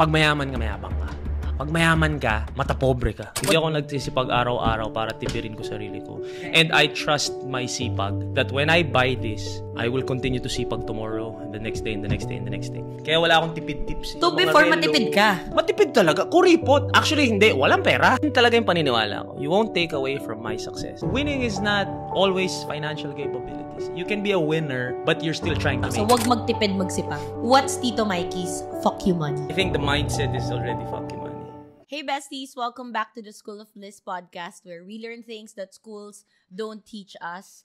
Pag mayaman ka, mayabang ka. Pag mayaman ka, matapobre ka. Hindi ako nagsisipag araw-araw para tipirin ko sarili ko. And I trust my sipag that when I buy this, I will continue to sipag tomorrow, and the next day, and the next day, and the next day. Kaya wala akong tipid tips. To Mga before matipid ka. Matipid talaga. Kuripot. Actually, hindi. Walang pera. Yun talaga yung paniniwala ko. You won't take away from my success. Winning is not always financial capabilities. You can be a winner, but you're still trying to so, make So, wag magtipid magsipag. What's Tito Mikey's fuck you money? I think the mindset is already fuck you money. Hey besties, welcome back to the School of Bliss podcast where we learn things that schools don't teach us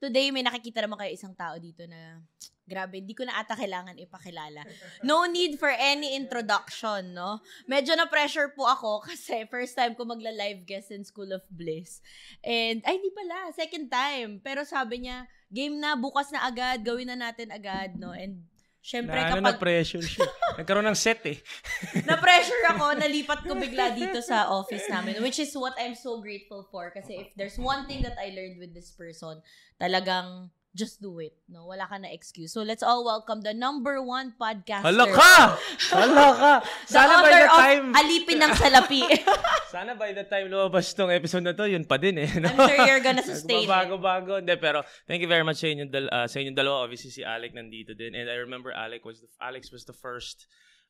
today may nakikita naman kayo isang tao dito na grabe, hindi ko na ata kailangan ipakilala. No need for any introduction, no? Medyo na-pressure po ako kasi first time ko magla-live guest in School of Bliss. And, ay, di pala, second time. Pero sabi niya, game na, bukas na agad, gawin na natin agad, no? And Siyempre, na, ano, kapag... na-pressure siya. Nagkaroon ng set eh. na-pressure ako, nalipat ko bigla dito sa office namin, which is what I'm so grateful for. Kasi if there's one thing that I learned with this person, talagang just do it. No, wala ka na excuse. So let's all welcome the number one podcaster. Hala ka! Hala ka! Sana by the time... Alipin ng Salapi. Sana by the time lumabas tong episode na to, yun pa din eh. No? I'm sure you're gonna sustain bago, it. Bago-bago. Hindi, pero thank you very much sa inyong, dal- uh, sa inyong dalawa. Obviously si Alec nandito din. And I remember Alec was the, Alex was the first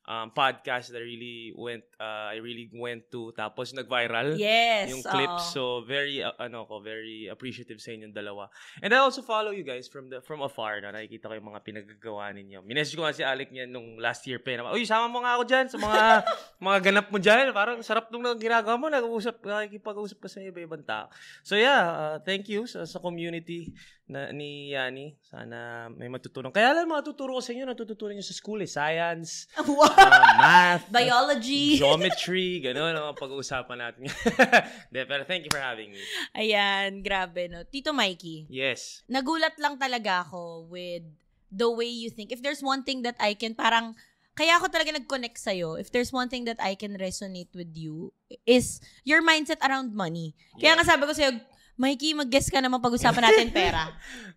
um, podcast that I really went uh, I really went to tapos nag-viral yes, yung clip uh -oh. so very uh, ano ko very appreciative sa inyong dalawa and I also follow you guys from the from afar na nakikita ko yung mga pinagagawa ninyo minessage ko nga si Alec niyan nung last year pa eh, naman oy sama mo nga ako diyan sa mga mga ganap mo diyan parang sarap nung ginagawa mo nag-uusap nakikipag-usap ka sa iba-ibang tao so yeah uh, thank you sa, sa community na, ni Yani. Sana may matutunan. Kaya lang matuturo ko sa inyo, natututunan nyo sa school eh. Science, uh, math, biology, geometry, gano'n ang pag-uusapan natin. De, pero thank you for having me. Ayan, grabe no. Tito Mikey. Yes. Nagulat lang talaga ako with the way you think. If there's one thing that I can parang kaya ako talaga nag-connect sa'yo, if there's one thing that I can resonate with you, is your mindset around money. Kaya yeah. nga sabi ko sa'yo, Mikey, mag-guess ka naman pag-usapan natin pera.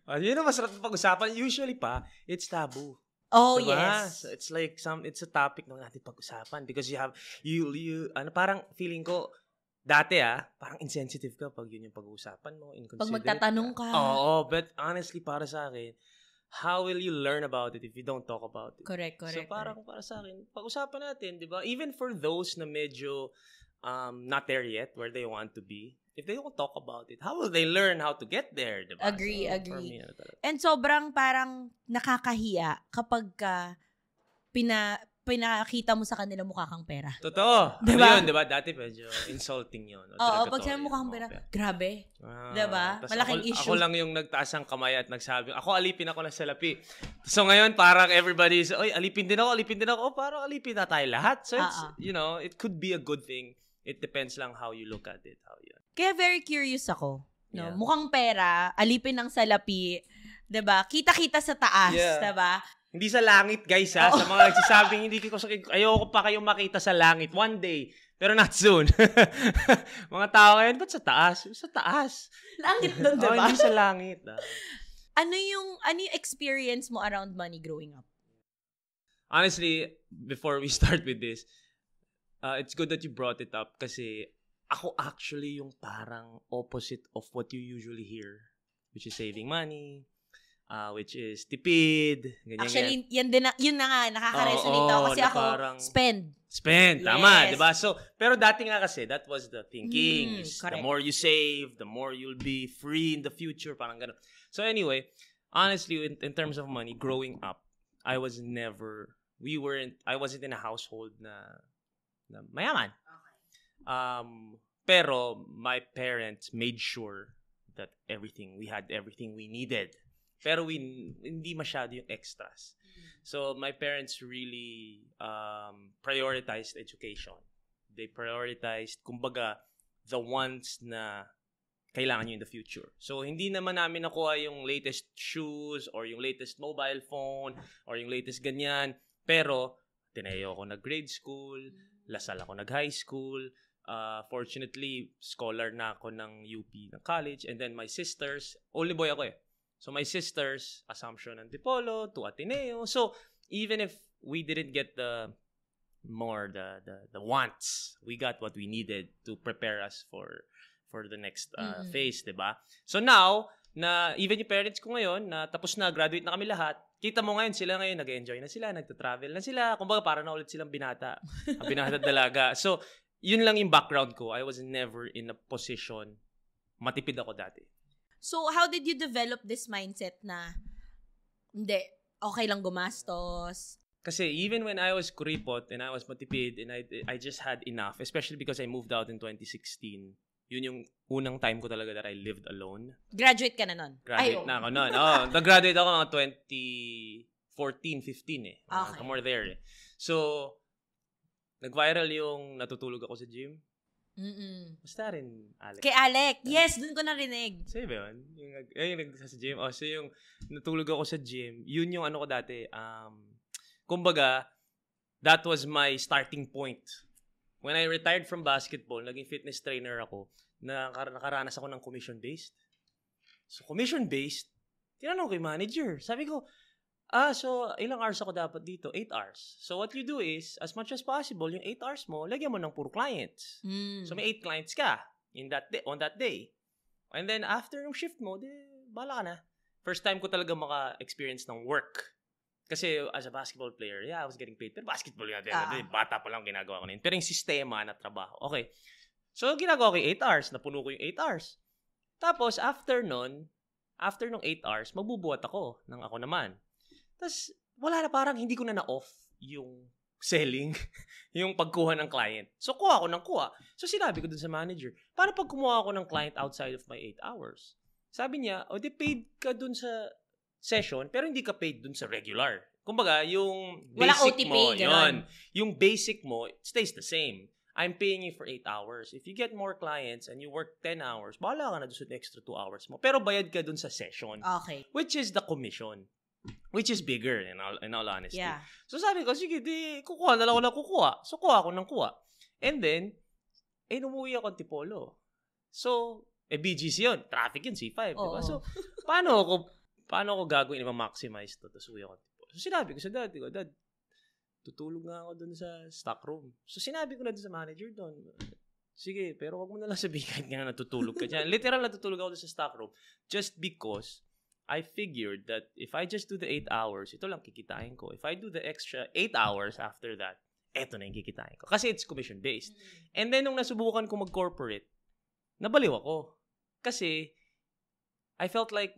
Ah, yun ang masarap pag-usapan. Usually pa, it's taboo. Oh, diba? yes. So it's like some it's a topic na natin pag-usapan because you have you you ano parang feeling ko dati ah, parang insensitive ka pag yun yung pag-uusapan mo, inconsiderate. Pag magtatanong ka. Oo, but honestly para sa akin, how will you learn about it if you don't talk about it? Correct, correct. So parang correct. para sa akin, pag-usapan natin, 'di ba? Even for those na medyo um, not there yet where they want to be if they don't talk about it, how will they learn how to get there? Diba? Agree, so, agree. Me, ano And sobrang parang nakakahiya kapag ka pina, pinakita mo sa kanila mukha kang pera. Totoo. Diba? Ano yun, diba? Dati medyo insulting yun. Oo, pag sinabi mukha kang pera, okay. grabe. Ah, diba? Malaking ako, issue. Ako lang yung nagtaas ang kamay at nagsabi, ako alipin ako ng salapi. So ngayon, parang everybody's, oy, alipin din ako, alipin din ako. Oh, parang alipin na tayo lahat. So it's, uh-uh. you know, it could be a good thing. It depends lang how you look at it. How you, kaya very curious ako. No? Yeah. Mukhang pera, alipin ng salapi, 'di ba? Kita-kita sa taas, yeah. 'di ba? Hindi sa langit, guys, ha? Oh. Sa mga nagsasabing, hindi ko, ayoko pa kayong makita sa langit. One day. Pero not soon. mga tao ngayon, ba't sa taas? Sa taas. Langit doon, oh, diba? oh, hindi sa langit. Ah. ano yung, ano yung experience mo around money growing up? Honestly, before we start with this, uh, it's good that you brought it up kasi ako actually yung parang opposite of what you usually hear, which is saving money, uh, which is tipid, ganyan Actually, yan, yan din na, yun na nga, nakaka-resonate oh, oh, kasi ako, parang, spend. Spend, yes. tama, di ba? So, pero dati nga kasi, that was the thinking, mm, is the more you save, the more you'll be free in the future, parang ganun. So anyway, honestly, in, in terms of money, growing up, I was never, we weren't, I wasn't in a household na, na mayaman. Um, pero my parents made sure that everything, we had everything we needed. Pero we, hindi masyado yung extras. Mm. So my parents really um, prioritized education. They prioritized, kumbaga, the ones na kailangan nyo in the future. So, hindi naman namin nakuha yung latest shoes or yung latest mobile phone or yung latest ganyan. Pero, tinayo ako nag-grade school, mm. lasal ako nag-high school, Uh, fortunately, scholar na ako ng UP ng college. And then my sisters, only boy ako eh. So my sisters, Assumption Antipolo to Ateneo. So even if we didn't get the more the, the the wants, we got what we needed to prepare us for for the next uh, mm. phase, 'di ba? So now na even yung parents ko ngayon na tapos na graduate na kami lahat, kita mo ngayon sila ngayon nag-enjoy na sila, nagta-travel na sila, kumbaga para na ulit silang binata, ang binata dalaga. So yun lang yung background ko. I was never in a position matipid ako dati. So, how did you develop this mindset na hindi, okay lang gumastos? Kasi even when I was kuripot and I was matipid and I, I just had enough, especially because I moved out in 2016, yun yung unang time ko talaga that I lived alone. Graduate ka na nun? Graduate Ay, oh. na ako oh. nun. Oh, nag-graduate ako mga 2014, 15 eh. Ah, okay. Uh, more there eh. So, Nag-viral yung natutulog ako sa gym. Mm-mm. Basta rin, Alex. Kay Alec. Yes, dun ko narinig. Sa'yo ba yun? Yung, eh, yung nagsa sa gym. O, oh, so yung natulog ako sa gym, yun yung ano ko dati. Um, kumbaga, that was my starting point. When I retired from basketball, naging fitness trainer ako, nakar- nakaranas ako ng commission-based. So, commission-based, tinanong kay manager. Sabi ko, ah, so ilang hours ako dapat dito? 8 hours. So what you do is, as much as possible, yung 8 hours mo, lagyan mo ng puro clients. Mm. So may 8 clients ka in that day, on that day. And then after yung shift mo, de, bala ka na. First time ko talaga maka-experience ng work. Kasi as a basketball player, yeah, I was getting paid. Pero basketball yun, ah. bata pa lang ginagawa ko na yun. Pero yung sistema na trabaho, okay. So ginagawa ko yung 8 hours, napuno ko yung 8 hours. Tapos after nun, after nung 8 hours, magbubuhat ako ng ako naman. Tapos, wala na parang hindi ko na na-off yung selling, yung pagkuha ng client. So, kuha ko ng kuha. So, sinabi ko dun sa manager, para pag kumuha ako ng client outside of my 8 hours, sabi niya, o di paid ka dun sa session, pero hindi ka paid dun sa regular. Kumbaga, yung basic Wala OTP, mo, yun, yung basic mo, it stays the same. I'm paying you for 8 hours. If you get more clients and you work 10 hours, bahala ka na doon sa extra 2 hours mo. Pero bayad ka dun sa session. Okay. Which is the commission. Which is bigger, in all, in all honesty. Yeah. So sabi ko, sige, di, kukuha na lang ako ng kukuha. So kuha ako ng kuha. And then, eh, umuwi ako Tipolo. So, eh, BGC yun. Traffic yun, C5. Oh, diba? So, paano ako, paano ako gagawin na ma-maximize to? Tapos uwi ako Tipolo. So, sinabi ko sa dad, ko, dad, tutulog nga ako doon sa stock room. So, sinabi ko na doon sa manager doon, sige, pero wag mo na lang sabihin nga natutulog ka dyan. Literal, natutulog ako doon sa stock room just because I figured that if I just do the 8 hours, ito lang kikitain ko. If I do the extra 8 hours after that, eto na yung kikitain ko. Kasi it's commission-based. Mm-hmm. And then, nung nasubukan ko mag-corporate, nabaliw ako. Kasi, I felt like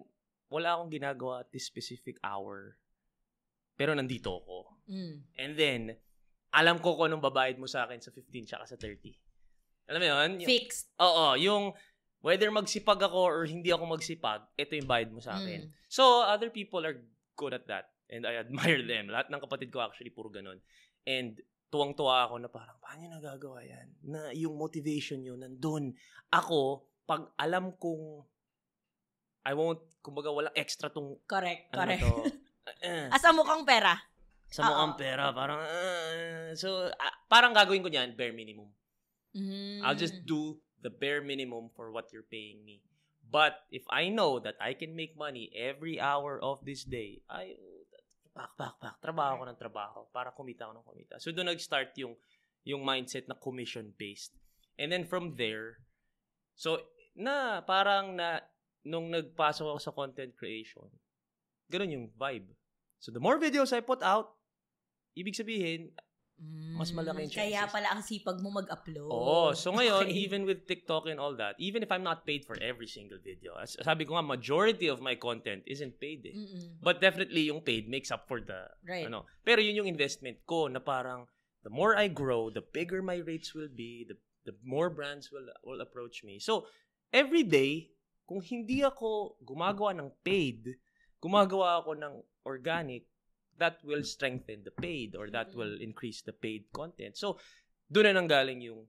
wala akong ginagawa at this specific hour. Pero nandito ako. Mm. And then, alam ko kung anong babayad mo sa akin sa 15 tsaka sa 30. Alam mo yun? Fixed. Oo. Yung, whether magsipag ako or hindi ako magsipag, ito yung bayad mo sa hmm. akin. Mm. So, other people are good at that. And I admire them. Lahat ng kapatid ko actually puro ganun. And tuwang-tuwa ako na parang, paano nagagawa yan? Na yung motivation yun, nandun. Ako, pag alam kong I won't, kumbaga wala extra tong... Correct, ano correct. uh, eh, eh. As mukhang pera. Sa mukhang pera, parang... Uh, so, uh, parang gagawin ko niyan, bare minimum. Mm. I'll just hmm. do the bare minimum for what you're paying me. But if I know that I can make money every hour of this day, I back back back trabaho ko ng trabaho para kumita ko ng kumita. So doon nag-start yung yung mindset na commission based. And then from there, so na parang na nung nagpasok ako sa content creation, ganun yung vibe. So the more videos I put out, ibig sabihin, Mm, mas malaki yung chances. Kaya pala ang sipag mo mag-upload. Oo. So ngayon, okay. even with TikTok and all that, even if I'm not paid for every single video, sabi ko nga, majority of my content isn't paid eh. Mm-mm. But definitely, yung paid makes up for the, right. ano. Pero yun yung investment ko na parang, the more I grow, the bigger my rates will be, the, the more brands will, will approach me. So, every day, kung hindi ako gumagawa ng paid, gumagawa ako ng organic, that will mm. strengthen the paid or that will increase the paid content. So, doon na nanggaling yung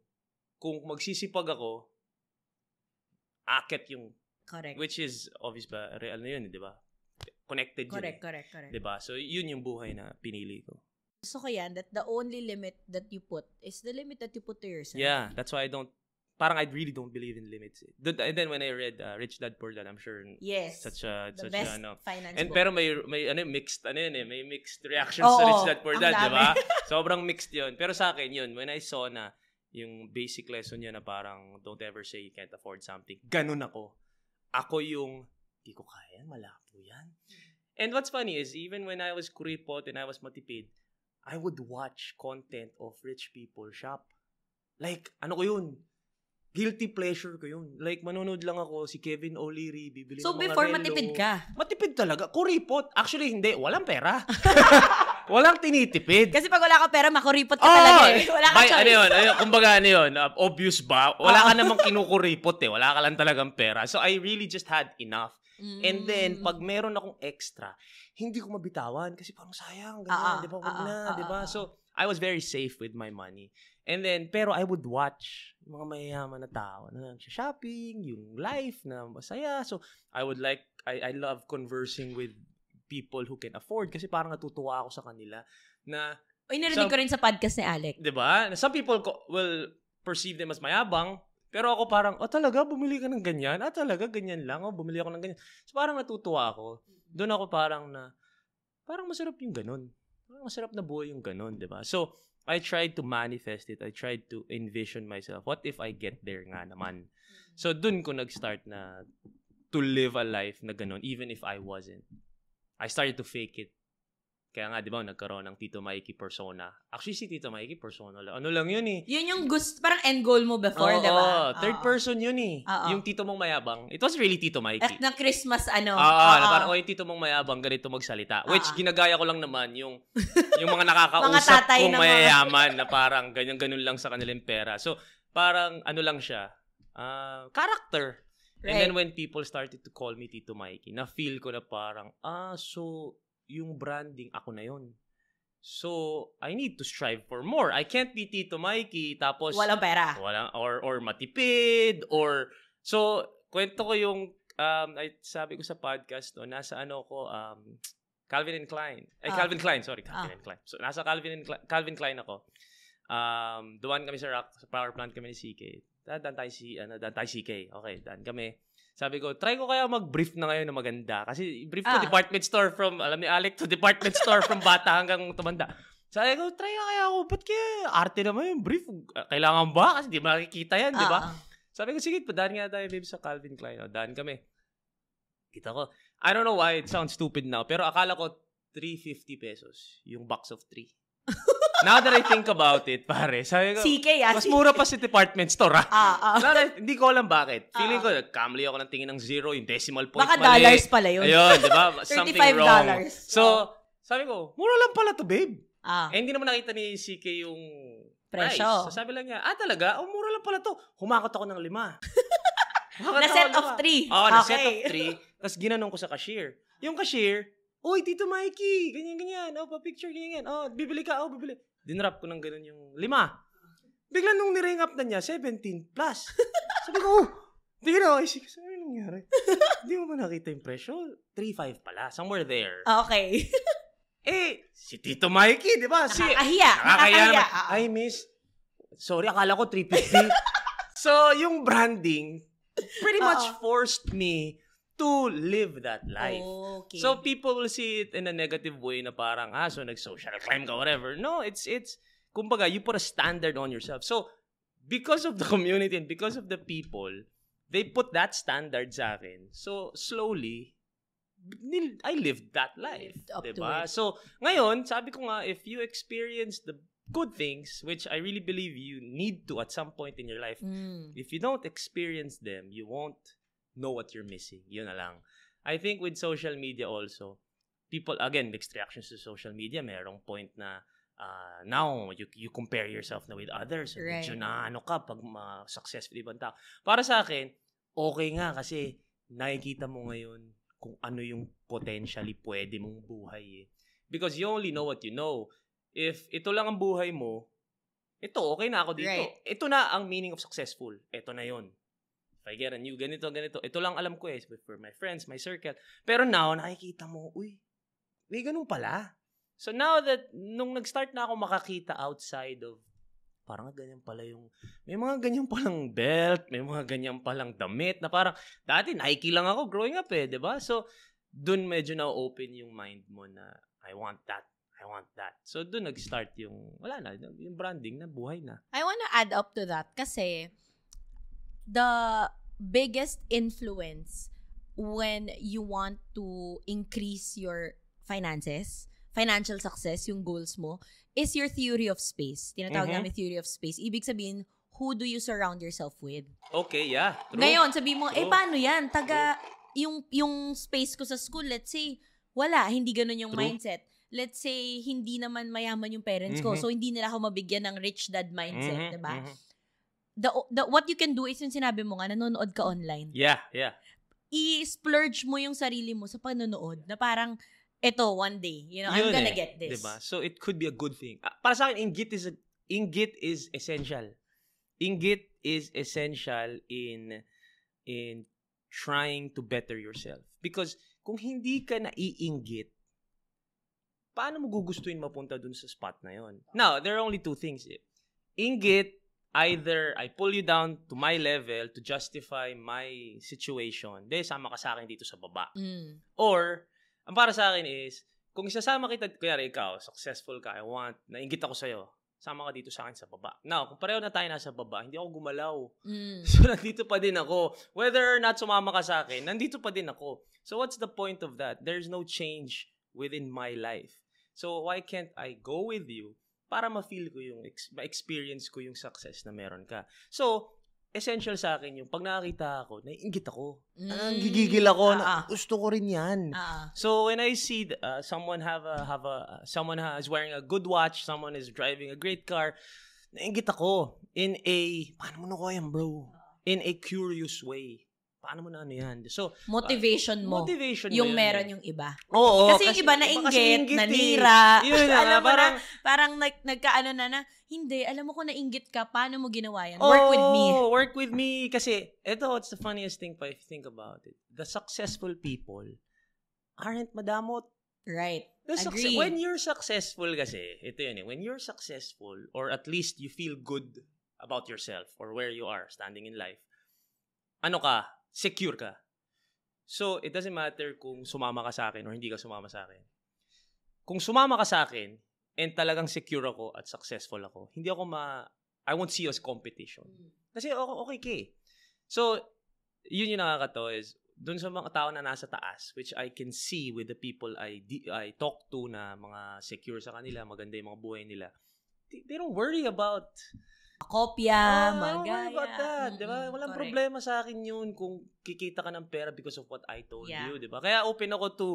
kung magsisipag ako, akit yung Correct. Which is obvious ba real na 'yun, eh, 'di ba? Connected correct, yun. Correct, eh. correct, correct. 'Di ba? So 'yun yung buhay na pinili ko. Gusto ko that the only limit that you put is the limit that you put to yourself. Yeah, that's why I don't parang I really don't believe in limits. Eh. And then when I read uh, Rich Dad Poor Dad, I'm sure yes, such a the such best a, ano. Finance and book. pero may may ano mixed ano yun eh, may mixed reactions Oo, sa Rich Dad Poor Dad, di ba? Sobrang mixed 'yun. Pero sa akin 'yun, when I saw na yung basic lesson niya na parang don't ever say you can't afford something. Ganun ako. Ako yung di ko kaya, malabo 'yan. And what's funny is even when I was kuripot and I was matipid, I would watch content of rich people shop. Like, ano ko yun? guilty pleasure ko yun. Like, manonood lang ako si Kevin O'Leary, bibili so, ng mga before, relo. matipid ka? Matipid talaga. Kuripot. Actually, hindi. Walang pera. walang tinitipid. Kasi pag wala ka pera, makuripot ka oh! talaga eh. Wala ka Ay, choice. Ano yun? kumbaga ano yun? Uh, obvious ba? Wala ka namang kinukuripot eh. Wala ka lang talagang pera. So, I really just had enough. Mm. And then, mm. pag meron akong extra, hindi ko mabitawan kasi parang sayang, ganyan, ah, di ba? Huwag ah, ah, na, ah, di ba? Ah, ah. So, I was very safe with my money. And then, pero I would watch mga mayayaman na tao na shopping, yung life na masaya. So, I would like, I, I love conversing with people who can afford kasi parang natutuwa ako sa kanila na Uy, narinig ko rin sa podcast ni Alec. ba? Diba? Some people co- will perceive them as mayabang, pero ako parang, oh talaga, bumili ka ng ganyan? Ah talaga, ganyan lang? Oh, bumili ako ng ganyan. So parang natutuwa ako. Doon ako parang na, parang masarap yung ganun. Parang masarap na buhay yung ganun, di ba? So, I tried to manifest it. I tried to envision myself. What if I get there nga naman? Mm-hmm. So, dun ko nag-start na to live a life na ganun, even if I wasn't. I started to fake it kaya nga, di ba, nagkaroon ng Tito Mikey persona. Actually, si Tito Mikey persona Ano lang yun eh. Yun yung gusto, parang end goal mo before, di ba? Oh, third oh. person yun eh. Oh, oh. Yung Tito mong mayabang. It was really Tito Mikey. At na Christmas ano. Oo, oh, parang, oh, yung Tito mong mayabang, ganito magsalita. Which, oh, oh. ginagaya ko lang naman yung, yung mga nakakausap mga kong mayayaman na parang ganyan-ganun lang sa kanilang pera. So, parang ano lang siya, uh, character. Right. And then when people started to call me Tito Mikey, na-feel ko na parang, ah, so yung branding, ako na yon So, I need to strive for more. I can't be Tito Mikey, tapos... Walang pera. Walang, or, or matipid, or... So, kwento ko yung... Um, I, sabi ko sa podcast, no, nasa ano ko, um, Calvin and Klein. Ay, uh, Calvin Klein, sorry. Ah. Calvin uh. and Klein. So, nasa Calvin and Klein, Calvin Klein ako. Um, duan kami sa rock, sa power plant kami ni CK. Dan, dan tayo si, ano, dan tayo CK. Okay, dan kami. Sabi ko, try ko kaya mag-brief na ngayon na maganda. Kasi brief ah. department store from, alam ni Alec, to department store from bata hanggang tumanda. Sabi ko, try ka kaya ako. Ba't kaya arte naman yung brief? Kailangan ba? Kasi di makikita yan, ah. di ba? Ah, ah. Sabi ko, sige, padaan nga tayo, babe, sa Calvin Klein. O, oh, daan kami. Kita ko. I don't know why it sounds stupid now, pero akala ko 350 pesos yung box of three. now that I think about it, pare, sabi ko, CK, ah, mas mura pa si department store, ah. ah, ah. hindi ko alam bakit. Feeling ah. ko, nagkamali ako ng tingin ng zero, yung decimal point Baka mali. dollars pala yun. Ayun, di ba? Something wrong. Dollars. So, oh. sabi ko, mura lang pala to, babe. Ah. Eh, hindi naman nakita ni CK yung Presyo. price. So, sabi lang niya, ah, talaga? Oh, mura lang pala to. Humakot ako ng lima. na set of three. Oo, oh, na set of three. Tapos ginanong ko sa cashier. Yung cashier, Uy, Tito Mikey, ganyan, ganyan. Oh, pa-picture, ganyan, ganyan. Oh, bibili ka, oh, bibili dinrap ko ng ganun yung lima. Bigla nung niring up na niya, 17 plus. Sabi ko, oh, Tingin ako, isip ko, ano nangyari? Hindi mo ba nakita yung presyo? 3.5 pala, somewhere there. Ah, okay. eh, si Tito Mikey, di ba? Si, nakakahiya. Nakakahiya. Ay, miss, sorry, akala ko 350. so, yung branding pretty Uh-oh. much forced me to live that life. Okay. So people will see it in a negative way na parang, ah, so nag-social climb ka, whatever. No, it's, it's, kumbaga, you put a standard on yourself. So, because of the community and because of the people, they put that standard sa akin. So, slowly, I lived that life. Lived diba? So, ngayon, sabi ko nga, if you experience the good things, which I really believe you need to at some point in your life, mm. if you don't experience them, you won't know what you're missing. Yun na lang. I think with social media also, people, again, mixed reactions to social media, merong point na uh, now you, you compare yourself na with others. Right. Medyo na ano ka pag uh, successful ibang tao. Para sa akin, okay nga kasi nakikita mo ngayon kung ano yung potentially pwede mong buhay eh. Because you only know what you know. If ito lang ang buhay mo, ito, okay na ako dito. Right. Ito na ang meaning of successful. Ito na yon I get a new ganito, ganito, ito lang alam ko eh, for my friends, my circle. Pero now, nakikita mo, uy, may ganun pala. So now that, nung nag-start na ako makakita outside of, parang ganyan pala yung, may mga ganyan palang belt, may mga ganyan palang damit, na parang, dati Nike lang ako growing up eh, di ba? So, dun medyo na-open yung mind mo na, I want that I want that. So, doon nag-start yung, wala na, yung branding na buhay na. I want to add up to that kasi the biggest influence when you want to increase your finances, financial success, yung goals mo, is your theory of space. Tinatawag mm-hmm. namin theory of space. Ibig sabihin, who do you surround yourself with? Okay, yeah. True. Ngayon, sabi mo, eh, True. eh paano yan? Taga, True. yung, yung space ko sa school, let's say, wala, hindi ganun yung True. mindset. Let's say, hindi naman mayaman yung parents mm-hmm. ko, so hindi nila ako mabigyan ng rich dad mindset, mm-hmm. diba? Mm-hmm the, the what you can do is yung sinabi mo nga, nanonood ka online. Yeah, yeah. I-splurge mo yung sarili mo sa panonood na parang, eto, one day, you know, Yun I'm gonna eh, get this. Diba? So, it could be a good thing. Ah, para sa akin, inggit is, a, inggit is essential. Inggit is essential in in trying to better yourself. Because kung hindi ka naiinggit, paano mo gugustuhin mapunta dun sa spot na yon? Now, there are only two things. Eh. Inggit either I pull you down to my level to justify my situation, then sama ka sa akin dito sa baba. Mm. Or, ang para sa akin is, kung isasama kita, kunyari ikaw, successful ka, I want, nainggit ako sa'yo, sama ka dito sa akin sa baba. Now, kung pareho na tayo nasa baba, hindi ako gumalaw. Mm. So, nandito pa din ako. Whether or not sumama ka sa akin, nandito pa din ako. So, what's the point of that? There's no change within my life. So, why can't I go with you para ma-feel ko yung, ma-experience ko yung success na meron ka. So, essential sa akin yung pag nakakita ako, naiingit ako. Mm. gigigil ako. Uh-huh. na, ah, ah. gusto ko rin 'yan. Uh-huh. So when I see uh, someone have a have a uh, someone is wearing a good watch, someone is driving a great car, naiingit ako in a paano mo na ko yan, bro? In a curious way paano mo na ano yan? So, motivation uh, mo. Motivation yung mo. Yung meron eh. yung iba. Oo. kasi, kasi yung iba na inggit, eh. nanira. Yun na, alam parang, mo na, parang nag, nagkaano na na, hindi, alam mo kung nainggit ka, paano mo ginawa yan? Oh, work with me. work with me. Kasi, ito, it's the funniest thing pa if you think about it. The successful people aren't madamot. Right. The Agree. when you're successful kasi, ito yun eh, when you're successful, or at least you feel good about yourself or where you are standing in life, ano ka, secure ka. So, it doesn't matter kung sumama ka sa akin or hindi ka sumama sa akin. Kung sumama ka sa akin and talagang secure ako at successful ako, hindi ako ma... I won't see you as competition. Hmm. Kasi okay ka eh. So, yun yung nakakato is, dun sa mga tao na nasa taas, which I can see with the people I, di- I talk to na mga secure sa kanila, maganda yung mga buhay nila, they don't worry about kopya, ah, mga oh magaya. What about that? Mm-hmm. Diba? Walang Correct. problema sa akin yun kung kikita ka ng pera because of what I told yeah. you, Diba? Kaya open ako to,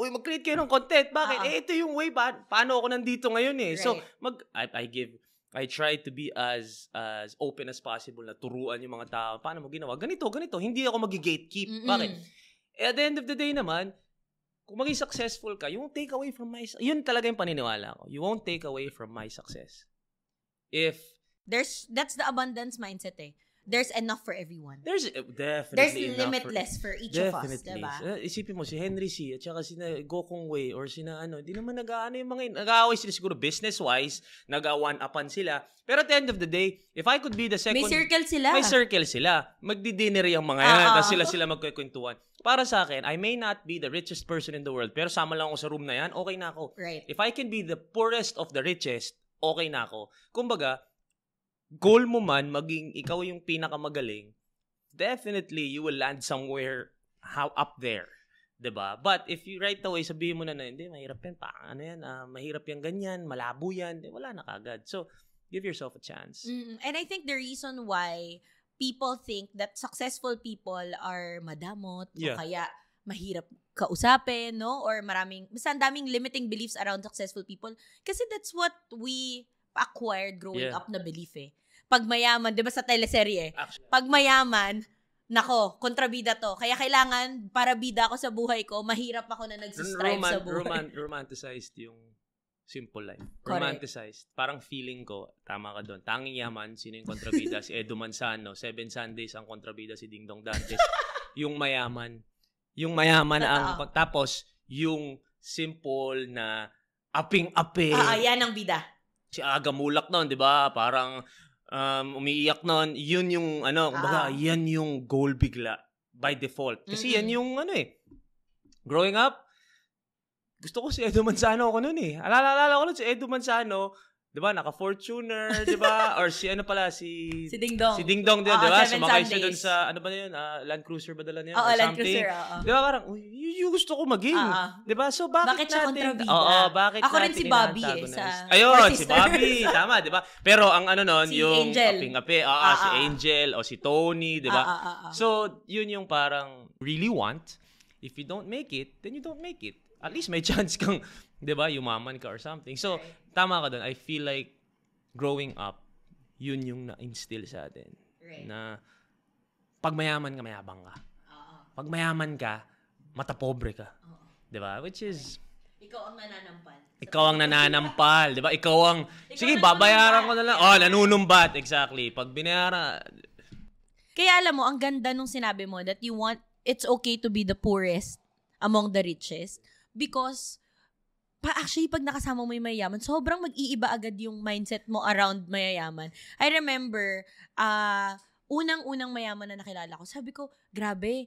uy, mag-create kayo ng content. Bakit? Uh-huh. Eh, ito yung way. Pa- paano ako nandito ngayon eh? Right. So, mag, I, I give, I try to be as as open as possible na turuan yung mga tao. Paano mo ginawa? Ganito, ganito. Hindi ako mag-gatekeep. Mm-hmm. Bakit? Eh, at the end of the day naman, kung maging successful ka, you won't take away from my... Yun talaga yung paniniwala ko. You won't take away from my success. If There's that's the abundance mindset eh. There's enough for everyone. There's eh, definitely There's limitless for, for each definitely. of us, diba? Uh, isipin mo, si Henry C. at saka si na Go Kong Wei or si na ano, hindi naman nag aano yung mga, nag-aaway sila siguro business-wise, nag-one-upan sila. Pero at the end of the day, if I could be the second... May circle sila. May circle sila. Magdi-dinner yung mga yan. uh Tapos sila sila magkikwentuhan. Para sa akin, I may not be the richest person in the world, pero sama lang ako sa room na yan, okay na ako. Right. If I can be the poorest of the richest, okay na ako. Kumbaga, goal mo man, maging ikaw yung pinakamagaling, definitely you will land somewhere how up there. 'di ba? But if you right away sabihin mo na na hindi mahirap 'yan, pa ano 'yan, uh, mahirap 'yang ganyan, malabo 'yan, eh, wala na kagad. So, give yourself a chance. Mm-mm. And I think the reason why people think that successful people are madamot yeah. o kaya mahirap kausapin, no? Or maraming, basta ang daming limiting beliefs around successful people. Kasi that's what we acquired growing yeah. up na belief eh. Pag mayaman, 'di ba sa teleserye eh? Pag mayaman, nako, kontrabida to. Kaya kailangan para bida ako sa buhay ko, mahirap ako na nagsistrive Roman- sa buhay. Roman- romanticized yung simple life. Correct. Romanticized. Parang feeling ko, tama ka doon. Tanging yaman, sino yung kontrabida? si Edo Manzano. Seven Sundays ang kontrabida si Ding Dong Dantes. yung mayaman. Yung mayaman ang... Tapos, yung simple na aping-ape. Ah, ah yan ang bida si Aga Mulak noon, 'di ba? Parang um, umiiyak noon. 'Yun yung ano, ah. kumbaga, ah. yan yung goal bigla by default. Kasi mm-hmm. yan yung ano eh. Growing up, gusto ko si Edo Manzano ako noon eh. Alala-alala ko noon si Edo Manzano, 'di ba? Naka Fortuner, 'di ba? Or si ano pala si Si Ding Dong. Si Ding Dong din, oh, 'di ba? Sumakay siya doon sa ano ba 'yun? Uh, Land Cruiser ba dala niya? Oo, Land Cruiser. Oh, oh. 'Di ba parang y- yung gusto ko maging, uh, oh. 'di ba? So bakit, bakit siya natin? Oo, oh, bakit Ako rin si Bobby eh, sa Ayun, si Bobby, tama, 'di ba? Pero ang ano noon, si yung Angel. Aping Ape, ah, ah, ah, si Angel o si Tony, 'di ba? Ah, ah, ah, ah, so, 'yun yung parang really want. If you don't make it, then you don't make it. At least may chance kang, 'di ba, yumaman ka or something. So, right tama ka doon. I feel like growing up, yun yung na-instill sa atin. Right. Na pag mayaman ka, mayabang ka. Uh-huh. Pag mayaman ka, matapobre ka. Uh-huh. 'Di ba? Which is okay. ikaw ang nananampal. Ikaw ang nananampal, 'di ba? Ikaw ang ikaw Sige, babayaran ko na lang. Oh, nanunumbat, exactly. Pag binayaran Kaya alam mo, ang ganda nung sinabi mo that you want it's okay to be the poorest among the richest because pa actually pag nakasama mo yung mayayaman, sobrang mag-iiba agad yung mindset mo around mayayaman. I remember, uh, unang-unang mayaman na nakilala ko, sabi ko, grabe,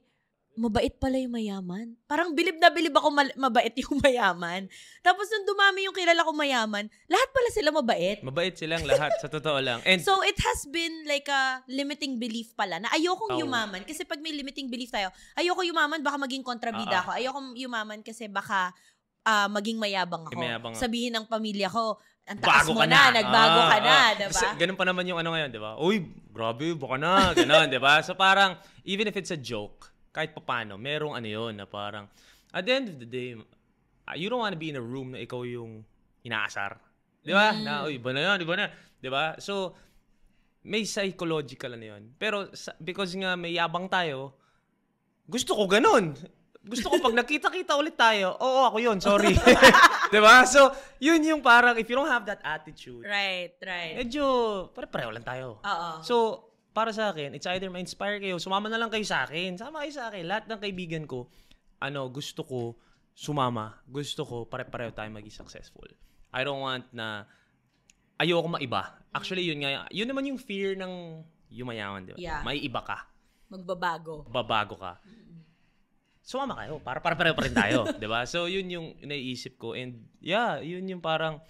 mabait pala yung mayaman. Parang bilib na bilib ako mal- mabait yung mayaman. Tapos nung dumami yung kilala ko mayaman, lahat pala sila mabait. Mabait silang lahat, sa totoo lang. And so it has been like a limiting belief pala na ayokong oh. yumaman. Kasi pag may limiting belief tayo, ayoko yumaman, baka maging kontrabida uh-huh. ako. Ayokong yumaman kasi baka uh, maging mayabang ako. Mayabang Sabihin ng pamilya ko, ang taas Bago mo na, na, nagbago ah, ka na, ah. diba? Kasi ganun pa naman yung ano ngayon, diba? Uy, grabe, baka na, ganun, diba? So parang, even if it's a joke, kahit papano, merong ano yun na parang, at the end of the day, ah, you don't want to be in a room na ikaw yung inaasar. Di ba? Mm. Na, uy, iba na yun, iba na. Di ba? So, may psychological na ano yun. Pero, because nga may yabang tayo, gusto ko ganun gusto ko pag nakita-kita ulit tayo, oo, ako yun, sorry. ba diba? So, yun yung parang, if you don't have that attitude, right, right. medyo, pare-pareho lang tayo. Oo. So, para sa akin, it's either ma-inspire kayo, sumama na lang kayo sa akin, sama kayo sa akin. Lahat ng kaibigan ko, ano, gusto ko sumama. Gusto ko pare-pareho tayo maging successful. I don't want na, ayoko maiba. Actually, yun nga, yun naman yung fear ng yumayaman, di ba? Yeah. May iba ka. Magbabago. Babago ka sumama kayo para para pareho pa rin tayo, 'di ba? So 'yun yung naiisip ko and yeah, 'yun yung parang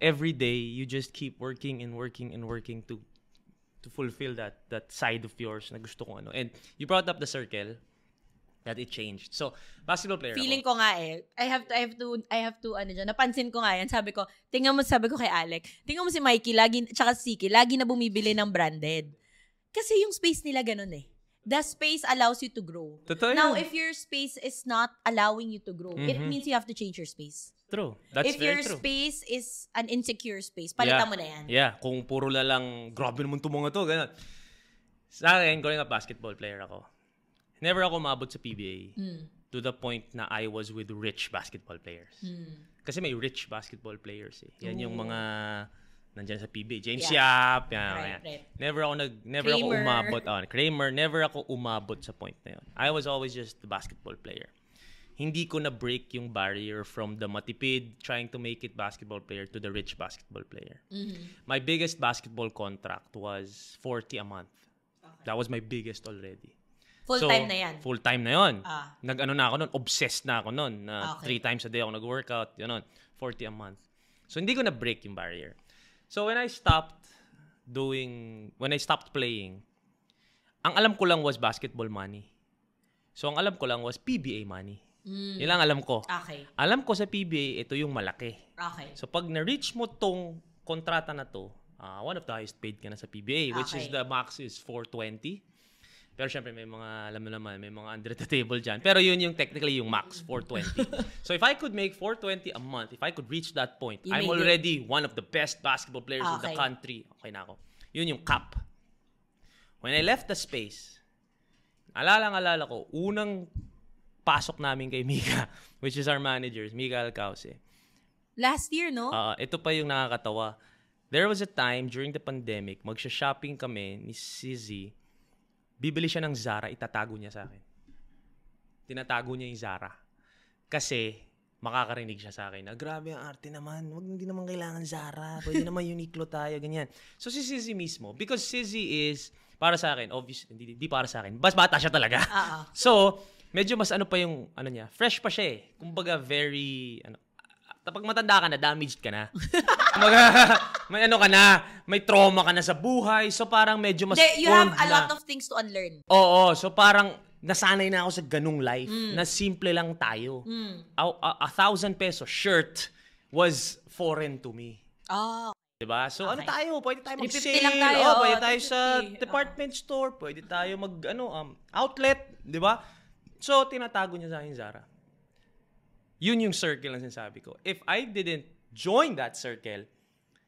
every day you just keep working and working and working to to fulfill that that side of yours na gusto kong ano. And you brought up the circle that it changed. So, basketball player Feeling ako. ko nga eh, I have to, I have to, I have to, ano dyan, napansin ko nga yan, sabi ko, tingnan mo, sabi ko kay Alec, tingnan mo si Mikey, lagi, tsaka si Siki, lagi na bumibili ng branded. Kasi yung space nila ganun eh the space allows you to grow. Totoo Now, if your space is not allowing you to grow, mm-hmm. it means you have to change your space. True. That's if very your true. space is an insecure space, palitan yeah. mo na yan. Yeah. Kung puro lang, grabe naman itong mga to, ganun. Sa akin, growing up basketball player ako, never ako mabot sa PBA mm. to the point na I was with rich basketball players. Mm. Kasi may rich basketball players eh. Yan Ooh. yung mga nandiyan sa PBA. James yeah. Yap, yan, right, yan. Right. Never ako nag never Kramer. ako umabot on. Kramer, never ako umabot sa point na yun. I was always just the basketball player. Hindi ko na break yung barrier from the matipid trying to make it basketball player to the rich basketball player. Mm-hmm. My biggest basketball contract was 40 a month. Okay. That was my biggest already. Full so, time na yan. Full time na yon. Ah. Nag-ano na ako noon, obsessed na ako noon na okay. three times a day ako nag-workout, yun 40 a month. So hindi ko na break yung barrier. So when I stopped doing, when I stopped playing, ang alam ko lang was basketball money. So ang alam ko lang was PBA money. Mm. Yun lang alam ko. Okay. Alam ko sa PBA, ito yung malaki. Okay. So pag na-reach mo tong kontrata na to, uh, one of the highest paid ka na sa PBA, okay. which is the max is 420. Pero syempre may mga, alam mo naman, may mga under the table diyan. Pero yun yung technically yung max, 420. so if I could make 420 a month, if I could reach that point, you I'm already it. one of the best basketball players okay. in the country. Okay na ako. Yun yung cap. When I left the space, alala-alala ko, unang pasok namin kay Mika, which is our manager, Mika Alcause. Last year, no? Uh, ito pa yung nakakatawa. There was a time during the pandemic, magsha-shopping kami ni Sizzy bibili siya ng Zara, itatago niya sa akin. Tinatago niya yung Zara. Kasi, makakarinig siya sa akin na, grabe ang arte naman, wag hindi naman kailangan Zara, pwede naman Uniqlo tayo, ganyan. So si Sizzy mismo, because Sizzy is, para sa akin, obviously, hindi, hindi para sa akin, mas bata siya talaga. Uh-oh. Ah, ah. So, medyo mas ano pa yung, ano niya, fresh pa siya eh. Kumbaga very, ano, Kapag matanda ka na, damaged ka na. Mag, may ano ka na, may trauma ka na sa buhay. So parang medyo mas There, you have a lot of things to unlearn. Oo, so parang nasanay na ako sa ganung life mm. na simple lang tayo. Mm. A, a, a thousand peso shirt was foreign to me. Oh. Diba? So ano okay. ano tayo? Pwede tayo mag-sale. Lang tayo. Oh, pwede tayo sa department oh. store. Pwede tayo mag ano um, outlet. Diba? So tinatago niya sa akin Zara. Yun yung circle na sinasabi ko. If I didn't join that circle,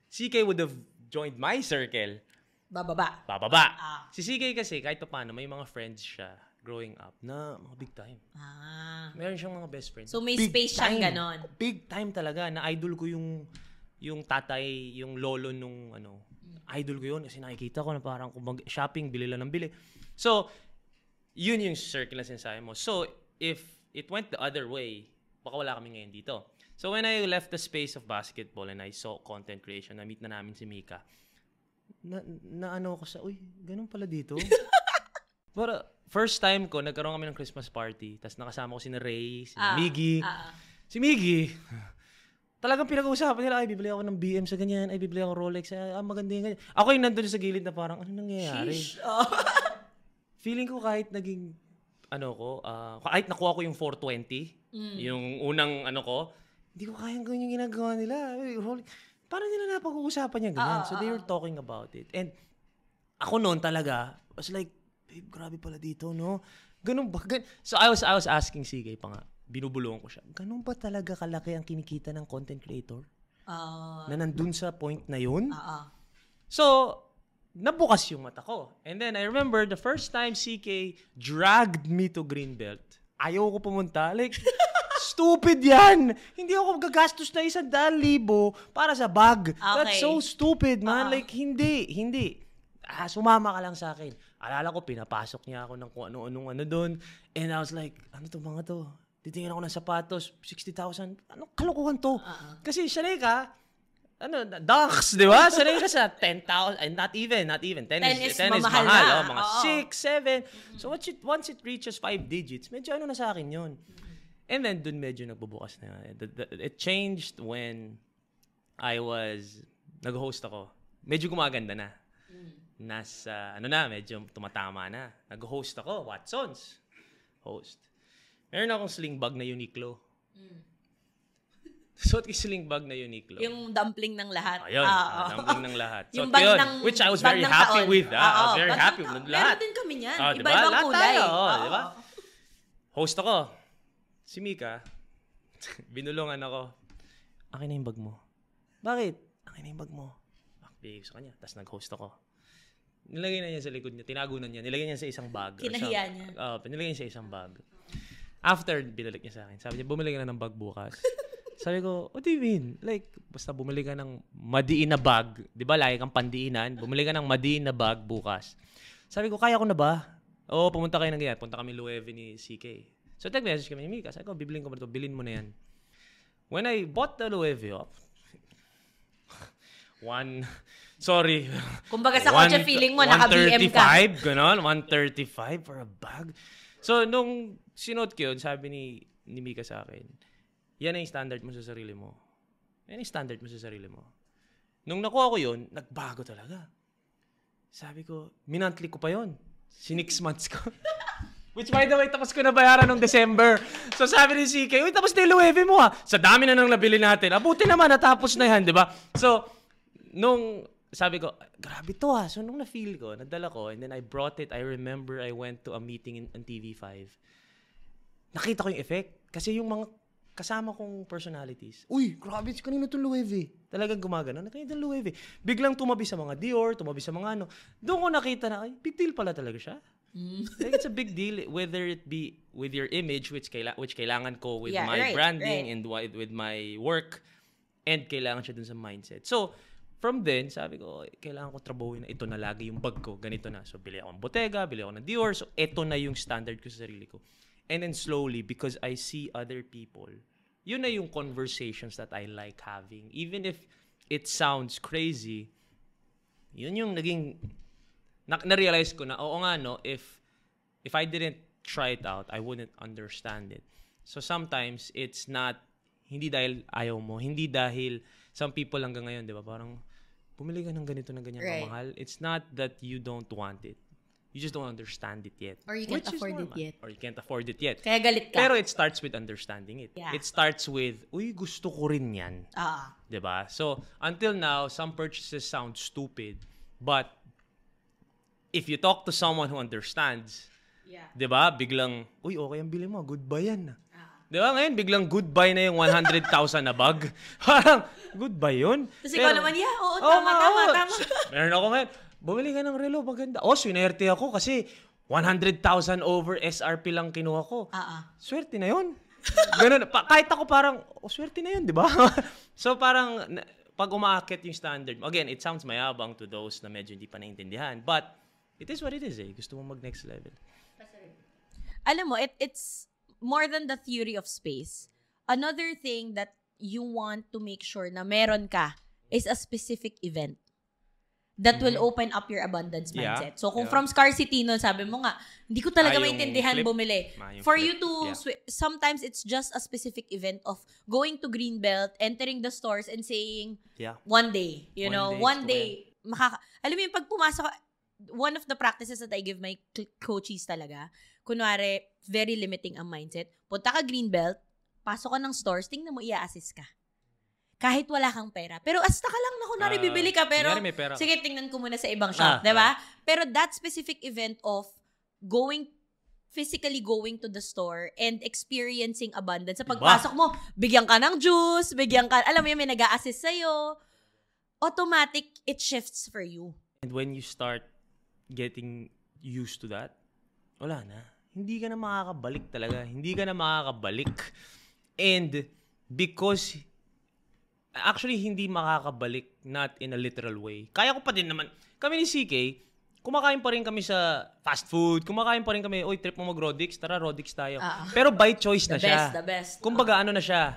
CK would have joined my circle. Bababa. Bababa. Ah. Si CK kasi kahit pa paano may mga friends siya growing up na mga big time. Ah. Meron siyang mga best friends. So may big space time. siyang ganon. Big time talaga na idol ko yung yung tatay, yung lolo nung ano, mm. idol ko yun kasi nakikita ko na parang kung mag- shopping, bili lang ng bili. So, yun yung circle na sinasabi mo. So, if it went the other way, baka wala kami ngayon dito. So when I left the space of basketball and I saw content creation, na-meet na namin si Mika, na, na ano ako sa, uy, ganun pala dito. But uh, first time ko, nagkaroon kami ng Christmas party. Tapos nakasama ko si Ray, si ah, Miggy. Ah, ah. Si Miggy, talagang pinag-uusapan nila, ay, bibili ako ng BM sa ganyan, ay, bibili ako Rolex, ay, ah, maganda yung ganyan. Ako yung nandun sa gilid na parang, ano nangyayari? Sheesh. Oh. Feeling ko kahit naging, ano ko, uh, kahit nakuha ko yung 420, Mm. Yung unang ano ko, hindi ko kayang yung ginagawa nila. Holy, parang nila napag-uusapan niya ganyan. Uh, ah, so they ah, were ah. talking about it. And ako noon talaga, was like, babe, grabe pala dito, no? Ganun ba? Gan so I was, I was asking CK pa nga, binubulungan ko siya, ganun ba talaga kalaki ang kinikita ng content creator? Uh, na nandun sa point na yun? Uh, uh. So, nabukas yung mata ko. And then I remember the first time CK dragged me to Greenbelt ayaw ko pumunta. Like, stupid yan! Hindi ako gagastos na isang daan libo para sa bag. Okay. That's so stupid, man. Uh-huh. Like, hindi, hindi. Ah, sumama ka lang sa akin. Alala ko, pinapasok niya ako ng kung ano-anong ano doon. And I was like, ano to mga to? Titingin ako ng sapatos, 60,000. Anong kalokohan to? Uh-huh. Kasi siya ka, ano, dunks, di ba? Sanay ka sa 10,000, and not even, not even. Tennis, tennis, tennis mamahal, mahal, na. oh, mga 6, 7. Mm-hmm. So once it, once it reaches 5 digits, medyo ano na sa akin yun. Mm-hmm. And then, dun medyo nagbubukas na. it changed when I was, nag-host ako. Medyo gumaganda na. Mm. Nasa, ano na, medyo tumatama na. Nag-host ako, Watsons. Host. Meron akong sling bag na Uniqlo. Mm. Suot ko siling bag na Uniqlo. Yung dumpling ng lahat. Ayun, ah, ah dumpling ng lahat. So, yung bag yun, ng, which I was very happy taon. with. Ah, ah I was very happy with lahat. Meron din kami niyan. Oh, diba? Iba-ibang kulay. Tayo, oh, diba? Host ako. Si Mika, binulungan ako. Akin na yung bag mo. Bakit? Akin na yung bag mo. Bakbigay ko sa kanya. Tapos nag-host ako. Nilagay na niya sa likod niya. Tinago na niya. Nilagay niya sa isang bag. Kinahiya niya. Oo, uh, nilagay niya sa isang bag. After, binalik niya sa akin. Sabi niya, bumili na ng bag bukas. Sabi ko, what do you mean? Like, basta bumili ka ng madiin na bag. Di ba, lagi kang pandiinan. Bumili ka ng madiin na bag bukas. Sabi ko, kaya ko na ba? Oo, pumunta kayo ng ganyan. Punta kami Lueve ni CK. So, tag message kami ni Mika. Sabi ko, bibilin ko ba ito? Bilin mo na yan. When I bought the Lueve, oh, one, sorry. Kumbaga sa kotse feeling mo, naka-BM ka. 135, ganon. 135 for a bag. So, nung sinot ko yun, sabi ni, ni Mika sa akin, yan ang standard mo sa sarili mo. Yan ang standard mo sa sarili mo. Nung nakuha ko yun, nagbago talaga. Sabi ko, minantli ko pa yon. Sinix months ko. Which by the way, tapos ko na bayaran nung December. So sabi ni CK, uy, tapos na yung Lueve mo ha. Ah. Sa dami na nang nabili natin. Abuti naman, natapos na yan, di ba? So, nung sabi ko, grabe to ha. Ah. So nung na-feel ko, nadala ko, and then I brought it. I remember I went to a meeting in, in TV5. Nakita ko yung effect. Kasi yung mga kasama kong personalities. Uy, grabe, si kanino itong Lueve? Talagang gumagano, na kanino itong Lueve. Biglang tumabi sa mga Dior, tumabi sa mga ano. Doon ko nakita na, ay, big deal pala talaga siya. Mm. like it's a big deal whether it be with your image which kaila which kailangan ko with yeah, my right, branding right. and with, with my work and kailangan siya dun sa mindset. So, from then, sabi ko, kailangan ko trabuhin na ito na lagi yung bag ko, ganito na. So, bili ako ng Bottega, bili ako ng Dior, so ito na yung standard ko sa sarili ko. And then slowly, because I see other people, yun na yung conversations that I like having. Even if it sounds crazy, yun yung naging, na, na-realize ko na, oo nga no, if, if I didn't try it out, I wouldn't understand it. So sometimes, it's not, hindi dahil ayaw mo, hindi dahil, some people hanggang ngayon, di ba, parang, bumili ka ng ganito na ganyan right. kamahal. It's not that you don't want it. You just don't understand it yet. Or you can't afford it yet. Or you can't afford it yet. Kaya galit ka. Pero it starts with understanding it. Yeah. It starts with, uy, gusto ko rin yan. Ah. ba? Diba? So, until now, some purchases sound stupid. But, if you talk to someone who understands, yeah. ba? Diba? Biglang, uy, okay ang bili mo. goodbye yan? Ah. Di ba? Ngayon, biglang goodbye na yung 100,000 na bag. Parang, goodbye yun? Tapos ikaw naman, yeah, oo, tama, oh, tama, tama. Meron ako ngayon, Bumili ka ng relo, maganda. Oh, swinerte ako kasi 100,000 over SRP lang kinuha ko. Uh-uh. Swerte na yun. Ganun. Pa- kahit ako parang, oh, swerte na yun, di ba? so parang, pag umaakit yung standard mo, again, it sounds mayabang to those na medyo hindi pa naiintindihan, But, it is what it is eh. Gusto mo mag-next level. Alam mo, it, it's more than the theory of space. Another thing that you want to make sure na meron ka is a specific event that will mm-hmm. open up your abundance yeah. mindset. So kung yeah. from scarcity nun, sabi mo nga, hindi ko talaga Ayong ah, maintindihan flip. bumili. Ayong ah, For flip. you to, yeah. sw- sometimes it's just a specific event of going to Greenbelt, entering the stores and saying, yeah. one day, you one know, day one day, makaka- alam mo yung pag pumasok, one of the practices that I give my coaches talaga, kunwari, very limiting ang mindset, punta ka Greenbelt, pasok ka ng stores, tingnan mo, i assess ka kahit wala kang pera. Pero asta ka lang na kunwari uh, bibili ka, pero pera. sige, tingnan ko muna sa ibang ah, shop, ah, di ba? Ah. Pero that specific event of going physically going to the store and experiencing abundance. Sa diba? pagpasok mo, bigyan ka ng juice, bigyan ka, alam mo yun, may nag a sa'yo. Automatic, it shifts for you. And when you start getting used to that, wala na. Hindi ka na makakabalik talaga. Hindi ka na makakabalik. And because actually hindi makakabalik not in a literal way. Kaya ko pa din naman. Kami ni CK, kumakain pa rin kami sa fast food, kumakain pa rin kami, oy trip mo mag Rodix, tara Rodix tayo. uh Pero by choice na siya. The best, the best. Kumbaga ah. ano na siya,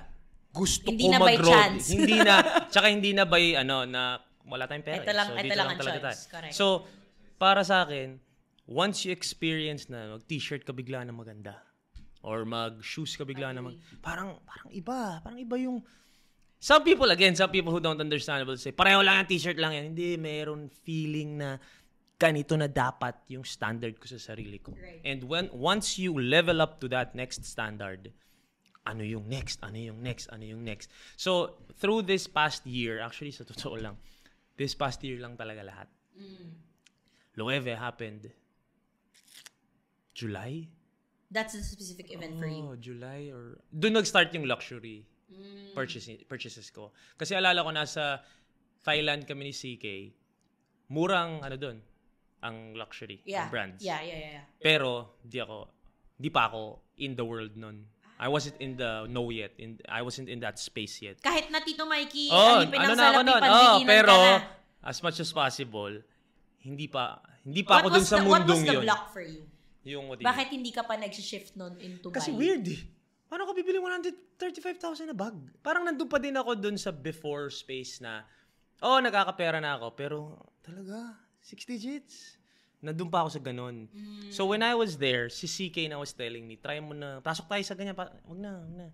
gusto hindi ko na mag Rodix. Hindi na, tsaka hindi na by ano, na wala tayong pera. Eh. Ito lang, so, ito lang, ang talaga choice. Tayo. Correct. So, para sa akin, once you experience na mag-t-shirt ka bigla na maganda, or mag-shoes ka bigla okay. na mag... Parang, parang iba. Parang iba yung Some people, again, some people who don't understand will say, pareho lang ang t-shirt lang yan. Hindi, mayroon feeling na ganito na dapat yung standard ko sa sarili ko. Right. And when once you level up to that next standard, ano yung next, ano yung next, ano yung next. So, through this past year, actually sa totoo lang, this past year lang talaga lahat. Mm. Loewe happened July? That's a specific event oh, for you. Oh, July or... Doon nag-start yung luxury mm. purchases, purchases ko. Kasi alala ko, nasa Thailand kami ni CK, murang ano doon, ang luxury, yeah. ang brands. Yeah, yeah, yeah, yeah. Pero, di ako, di pa ako in the world nun. I ah. wasn't in the know yet. In, I wasn't in that space yet. Kahit na Tito Mikey, oh, alipin ano ng salapi, ano nun, oh, pero, as much as possible, hindi pa, hindi pa what ako dun sa the, mundong yun. What was the block for you? Yung, what Bakit hindi ka pa nag-shift nun into Kasi buying? weird eh. Paano ko bibili 135,000 na bag? Parang nandun pa din ako dun sa before space na, oh, nagkakapera na ako, pero talaga, 6 digits? Nandun pa ako sa ganun. Mm. So when I was there, si CK na was telling me, try mo na, pasok tayo sa ganyan, wag na, wag na.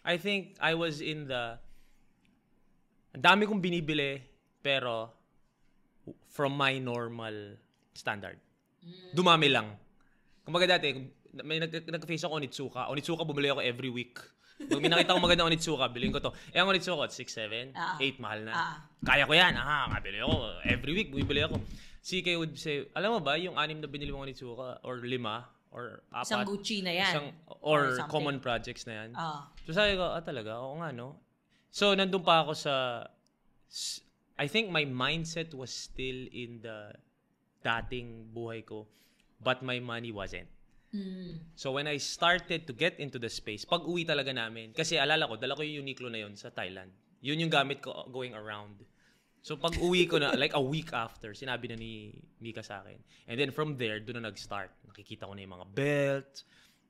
I think I was in the, ang dami kong binibili, pero from my normal standard. Mm. Dumami lang. Kumbaga dati, may nag, nag-face ako Onitsuka. Onitsuka bumili ako every week. Pag may nakita ko maganda Onitsuka, bilhin ko to. Eh, ang Onitsuka, 6, 7, 8, mahal na. Ah. Kaya ko yan. Aha, kabili ako. Every week, bumibili ako. Si Kay would say, alam mo ba, yung anim na binili mong Onitsuka, or lima, or apat. Isang Gucci na yan. Isang, or, or common projects na yan. Ah. So, sabi ko, ah, talaga? Oo nga, no? So, nandun pa ako sa... I think my mindset was still in the dating buhay ko, but my money wasn't. Mm. So when I started to get into the space, pag-uwi talaga namin, kasi alala ko, dala ko yung Uniqlo na yon sa Thailand. Yun yung gamit ko going around. So pag-uwi ko na, like a week after, sinabi na ni Mika sa akin. And then from there, doon na nag-start. Nakikita ko na yung mga belt,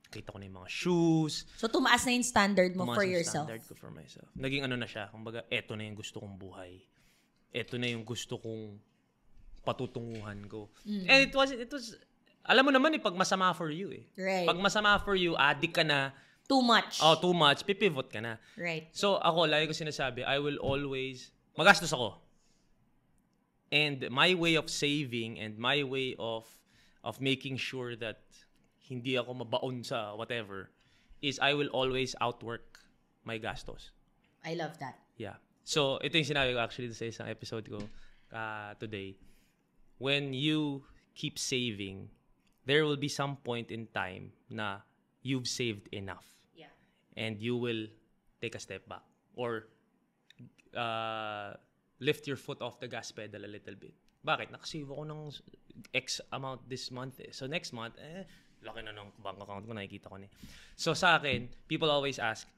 nakikita ko na yung mga shoes. So tumaas na yung standard mo tumaas for yourself. standard ko for myself. Naging ano na siya, kumbaga, eto na yung gusto kong buhay. Eto na yung gusto kong patutunguhan ko. Mm. And it was, it was, alam mo naman eh, pag masama for you eh. Right. Pag masama for you, addict ka na. Too much. Oh, too much. Pipivot ka na. Right. So ako, lagi ko sinasabi, I will always, magastos ako. And my way of saving and my way of of making sure that hindi ako mabaon sa whatever is I will always outwork my gastos. I love that. Yeah. So, ito yung sinabi ko actually sa isang episode ko uh, today. When you keep saving, there will be some point in time na you've saved enough. Yeah. And you will take a step back or uh, lift your foot off the gas pedal a little bit. Bakit? Nakasave ako ng X amount this month. Eh. So next month, eh, laki na ng bank account ko, nakikita ko na. Eh. So sa akin, people always ask,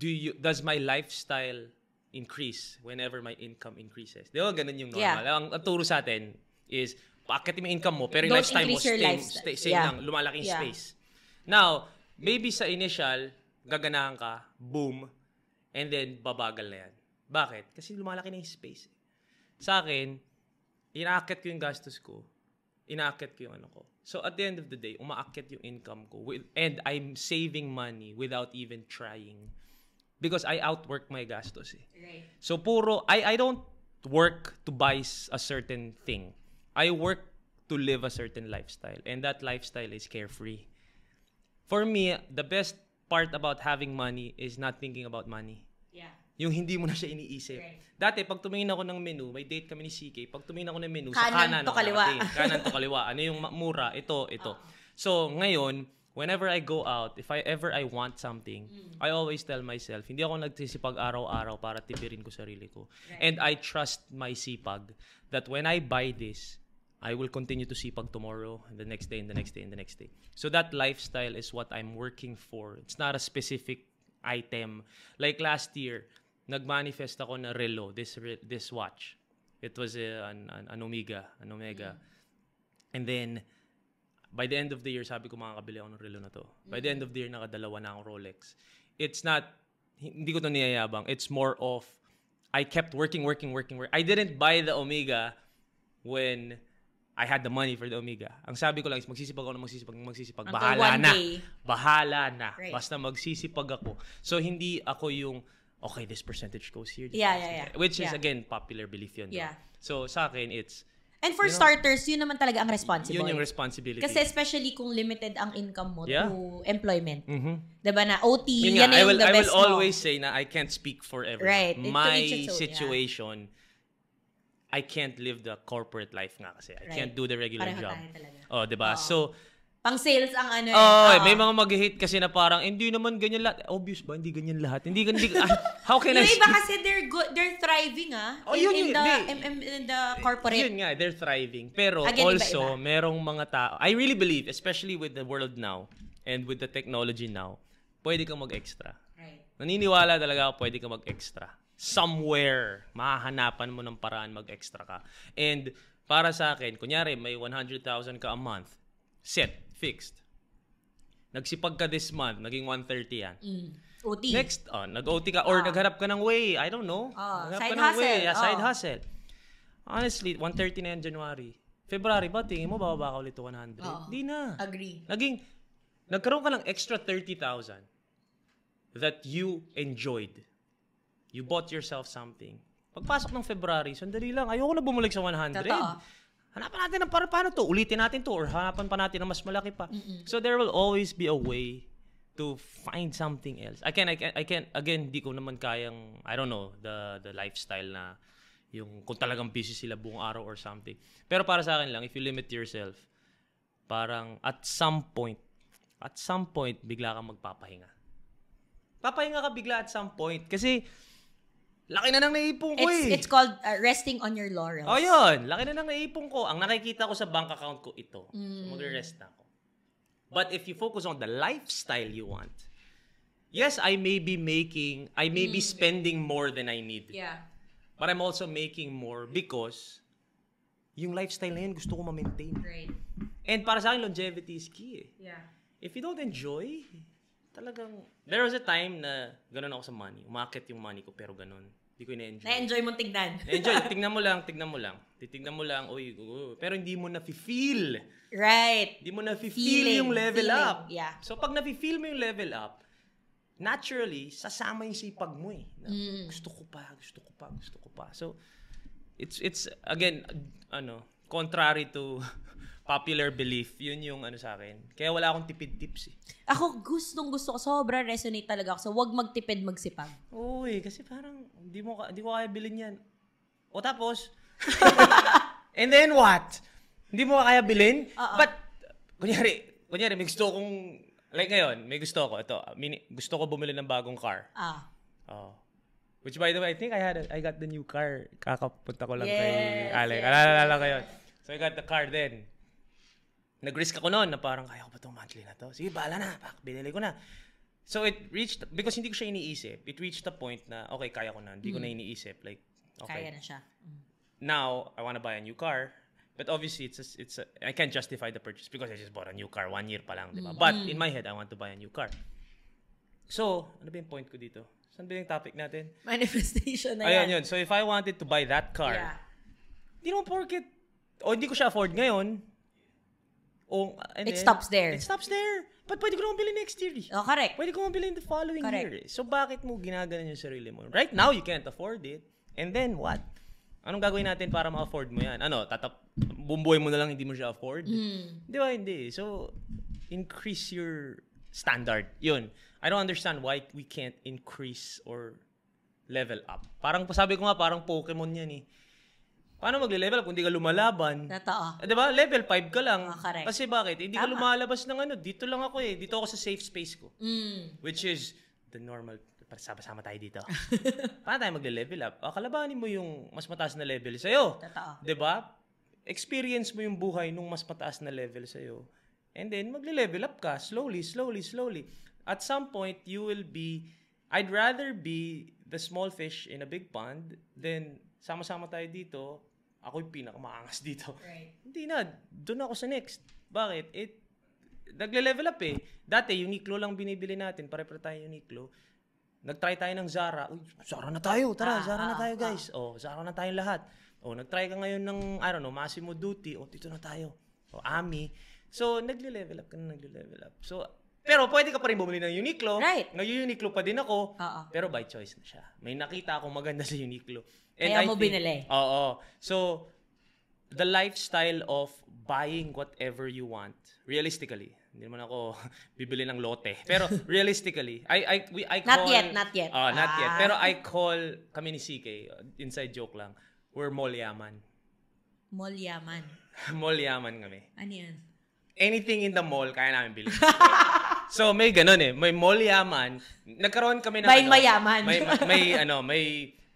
do you, does my lifestyle increase whenever my income increases? Di ba ganun yung normal? Yeah. Ang, ang turo sa atin is, paakitin mo income mo, pero yung Don't lifestyle mo, stay, lifestyle. stay, yeah. lang, lumalaking yeah. space. Now, maybe sa initial, gaganahan ka, boom, and then babagal na yan. Bakit? Kasi lumalaki na yung space. Sa akin, inaakit ko yung gastos ko, inaakit ko yung ano ko. So at the end of the day, umaakit yung income ko with, and I'm saving money without even trying because I outwork my gastos eh. Right. So puro, I, I don't work to buy a certain thing. I work to live a certain lifestyle, and that lifestyle is carefree. For me, the best part about having money is not thinking about money. Yeah. Yung hindi mo na siya iniisip. Right. Dati, pag tumingin ako ng menu, may date kami ni CK, pag tumingin ako ng menu, kanan sa kanan to kaliwa. kanan to kaliwa. Ano yung mura? Ito, ito. Uh-huh. So, ngayon, whenever I go out, if I ever I want something, mm. I always tell myself, hindi ako nagsisipag araw-araw para tipirin ko sarili ko. Right. And I trust my sipag that when I buy this, I will continue to sipag tomorrow, and the next day, and the next day, and the next day. So that lifestyle is what I'm working for. It's not a specific item. Like last year, nagmanifest ako na relo, this this watch. It was a, an, an Omega, an Omega. mm And then, by the end of the year, sabi ko makakabili ako ng relo na to. Mm-hmm. By the mm. end of the year, nakadalawa na akong Rolex. It's not, hindi ko to niyayabang. It's more of, I kept working, working, working, working. I didn't buy the Omega when I had the money for the Omega. Ang sabi ko lang is magsisipag ako na magsisipag, magsisipag. Until bahala na. Bahala na. Right. Basta magsisipag ako. So, hindi ako yung, okay, this percentage goes here. This yeah, yeah, yeah. Which is, yeah. again, popular belief yun. Yeah. Though. So, sa akin, it's, And for you know, starters, yun naman talaga ang responsibility. Yun yung responsibility. Kasi especially kung limited ang income mo yeah. to employment. Mm-hmm. Diba na, OT, yan yun yan, yan I will, I will always mo. say na I can't speak for everyone. Right. My situation... yeah I can't live the corporate life nga kasi. I right. can't do the regular Pareho job. Oh, 'di ba? So pang sales ang ano. Oh, eh, may mga mag-hate kasi na parang hindi naman ganyan lahat. Obvious ba hindi ganyan lahat? Hindi Hindi, ah, how can I Yung iba kasi they're good, they're thriving ah. Oh, in, yun, in, the they, in, in the corporate. Yun nga, they're thriving. Pero Again, also, iba, iba. merong mga tao. I really believe, especially with the world now and with the technology now, pwede kang mag-extra. Right. Naniniwala talaga ako pwede kang mag-extra somewhere, mahahanapan mo ng paraan mag-extra ka. And para sa akin, kunyari may 100,000 ka a month, set, fixed. Nagsipag ka this month, naging 130 yan. Mm. OT. Next, oh, ah, nag-OT ka or ah. naghanap ka ng way, I don't know. Oh, ah, naghanap side ka ng hustle. way, yeah, side oh. hustle. Honestly, 130 na yan January. February ba, tingin mo bababa ka ulit to 100? Oh, Di na. Agree. Naging, nagkaroon ka ng extra 30,000 that you enjoyed. You bought yourself something. Pagpasok ng February, sandali lang, ayoko na bumalik sa 100. Totoo. Hanapan natin ng para paano to, ulitin natin to, or hanapan pa natin ng mas malaki pa. Mm-mm. So there will always be a way to find something else. I can I can I can again di ko naman kayang I don't know the the lifestyle na yung kung talagang busy sila buong araw or something. Pero para sa akin lang if you limit yourself parang at some point at some point bigla kang magpapahinga. Papahinga ka bigla at some point kasi Laki na nang naipon ko it's, eh. It's called uh, resting on your laurels. Oh, yun. Laki na nang naipon ko. Ang nakikita ko sa bank account ko, ito. Mm. So, mag-rest na ako. But if you focus on the lifestyle you want, yes, I may be making, I may mm. be spending more than I need. Yeah. But I'm also making more because yung lifestyle na yun gusto ko ma-maintain. Right. And para sa akin, longevity is key eh. Yeah. If you don't enjoy, talagang, there was a time na ganun ako sa money. Umakit yung money ko pero ganun. Hindi ko na-enjoy. Na-enjoy mo tignan. na-enjoy. Tingnan mo lang, tingnan mo lang. Titignan mo lang, uy, uy, pero hindi mo na-feel. Right. Hindi mo na-feel yung level feeling. up. Yeah. So pag na-feel mo yung level up, naturally, sasama yung sipag mo eh. Na, mm. Gusto ko pa, gusto ko pa, gusto ko pa. So, it's, it's again, ano, contrary to popular belief. Yun yung ano sa akin. Kaya wala akong tipid tips eh. Ako gustong gusto ko. Sobra resonate talaga ako. So, wag magtipid, magsipag. Uy, kasi parang hindi mo, di ko kaya bilhin yan. O tapos, and then what? Hindi mo kaya bilhin? Uh-oh. But, kunyari, kunyari, may gusto kong, like ngayon, may gusto ko, ito, mini, gusto ko bumili ng bagong car. Ah. Uh. Oh. Which by the way, I think I had a, I got the new car. Kakapunta ko lang yes, kay Alec. Yes, Alala yes. ko yun. So I got the car then nag-risk ako noon na parang kaya ko ba itong monthly na to? Sige, bala na. Pak, binili ko na. So it reached, because hindi ko siya iniisip, it reached the point na, okay, kaya ko na. Hindi mm. ko na mm. iniisip. Like, okay. Kaya na siya. Mm. Now, I wanna buy a new car. But obviously, it's a, it's a, I can't justify the purchase because I just bought a new car one year pa lang, di ba? Mm. But in mm. my head, I want to buy a new car. So, ano ba yung point ko dito? Saan ba yung topic natin? Manifestation na Ayan yan. yun. So if I wanted to buy that car, yeah. di naman porket, o oh, hindi ko siya afford ngayon, Oh, ano it eh, stops there. It stops there. But pwede ko naman bilhin next year. Eh. Oh, correct. Pwede ko naman bilhin the following correct. year. Eh. So, bakit mo ginaganan yung sarili mo? Right now, you can't afford it. And then, what? Anong gagawin natin para ma-afford mo yan? Ano, tatap, bumbuhay mo na lang hindi mo siya afford? Mm. Di ba? Hindi. So, increase your standard. Yun. I don't understand why we can't increase or level up. Parang sabi ko nga, parang Pokemon yan eh Paano magle-level up kung hindi ka lumalaban? Totoo. Eh, di ba? Level 5 ka lang. Oh, Kasi bakit? Hindi eh, ka lumalabas ng ano. Dito lang ako eh. Dito ako sa safe space ko. Mm. Which is the normal. Para sama-sama tayo dito. Paano tayo magle-level up? Ah, kalabanin mo yung mas mataas na level sa'yo. Totoo. Di ba? Experience mo yung buhay nung mas mataas na level sa'yo. And then, magle-level up ka. Slowly, slowly, slowly. At some point, you will be... I'd rather be the small fish in a big pond than sama-sama tayo dito ako yung pinakamaangas dito. Right. Hindi na, doon ako sa next. Bakit? It, nagle-level up eh. Dati, Uniqlo lang binibili natin, pare-pare tayo Uniqlo. Nag-try tayo ng Zara. Uy, Zara na tayo, tara, ah, Zara ah, na tayo ah. guys. Ah. Oh, Zara na tayong lahat. Oh, nag-try ka ngayon ng, I don't know, Massimo Dutti. Oh, dito na tayo. Oh, Ami. So, nagle-level up ka na, nagle-level up. So, pero pwede ka pa rin bumili ng Uniqlo. Right. Ngayon Uniqlo pa din ako. Uh-oh. Pero by choice na siya. May nakita akong maganda sa Uniqlo. And Kaya I mo think, binili. Oo. So, the lifestyle of buying whatever you want, realistically, hindi naman ako bibili ng lote. Pero realistically, I I we I call Not yet, not yet. Uh, not ah. yet. Pero ah. I call kami ni CK, inside joke lang. We're mall yaman. Mall yaman. mall yaman kami. Ano yan? Anything in the mall, kaya namin bilhin. so may ganun eh, may mall yaman. Nagkaroon kami ng may ano, mayaman. May may ano, may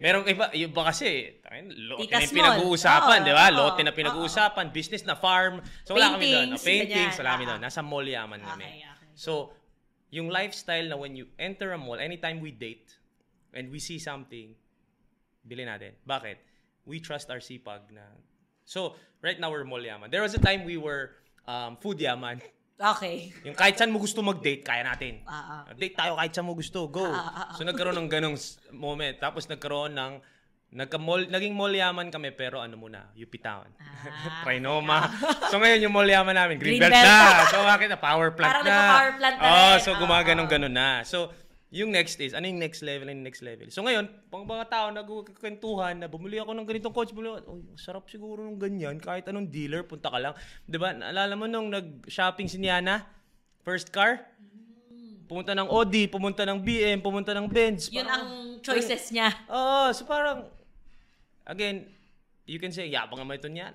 Merong iba, yung ba kasi, Tita yung pinag-uusapan, di ba? Lote na pinag-uusapan, business na farm. So wala kami doon. No? Paintings, wala kami doon. Nasa mall yaman ah, kami. Okay, okay. So, yung lifestyle na when you enter a mall, anytime we date, and we see something, bili natin. Bakit? We trust our sipag na. So, right now we're mall yaman. There was a time we were um, food yaman. Okay. Yung kahit saan mo gusto mag-date, kaya natin. Ah, ah. Date tayo kahit saan mo gusto, go. Ah, ah, ah, ah. So nagkaroon ng ganong moment. Tapos nagkaroon ng Nagka-mall, naging mall yaman kami pero ano muna, UP Town. Ah, Trinoma. so ngayon yung mall yaman namin, Greenbelt Green, Green Belt na. so bakit na power plant Parang na. Parang power plant na. Oh, rin. so ah, gumaganong oh. ganun na. So yung next is, ano yung next level and next level. So ngayon, pang mga tao nagkukwentuhan na bumili ako ng ganitong coach, bumili ako, oh, sarap siguro ng ganyan, kahit anong dealer, punta ka lang. ba diba, naalala mo nung nag-shopping si Niana, first car, pumunta ng Audi, pumunta ng BM, pumunta ng Benz. Yun parang, ang choices niya. Oo, oh, so parang, again, you can say, yabang naman ito niya.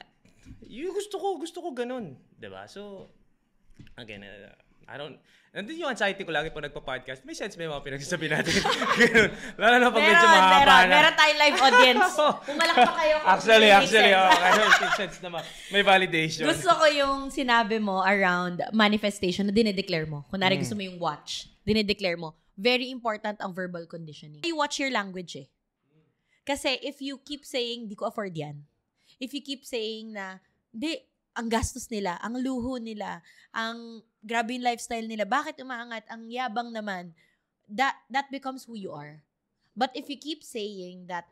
You, gusto ko, gusto ko ganun. ba diba? So, again, uh, I don't, nandun yung anxiety ko lagi pag nagpa-podcast. May sense may mga pinagsasabi natin. Lalo na pag meron, medyo mahaba meron, na. Meron tayong live audience. oh. Pumalak pa kayo. Actually, actually, oh, kayo, make sense naman. May validation. Gusto ko yung sinabi mo around manifestation na dinedeclare mo. Kunwari mm. gusto mo yung watch, dinedeclare mo. Very important ang verbal conditioning. You watch your language eh. Kasi if you keep saying, di ko afford yan. If you keep saying na, di, ang gastos nila, ang luho nila, ang grabe yung lifestyle nila. Bakit umaangat? Ang yabang naman. That, that becomes who you are. But if you keep saying that,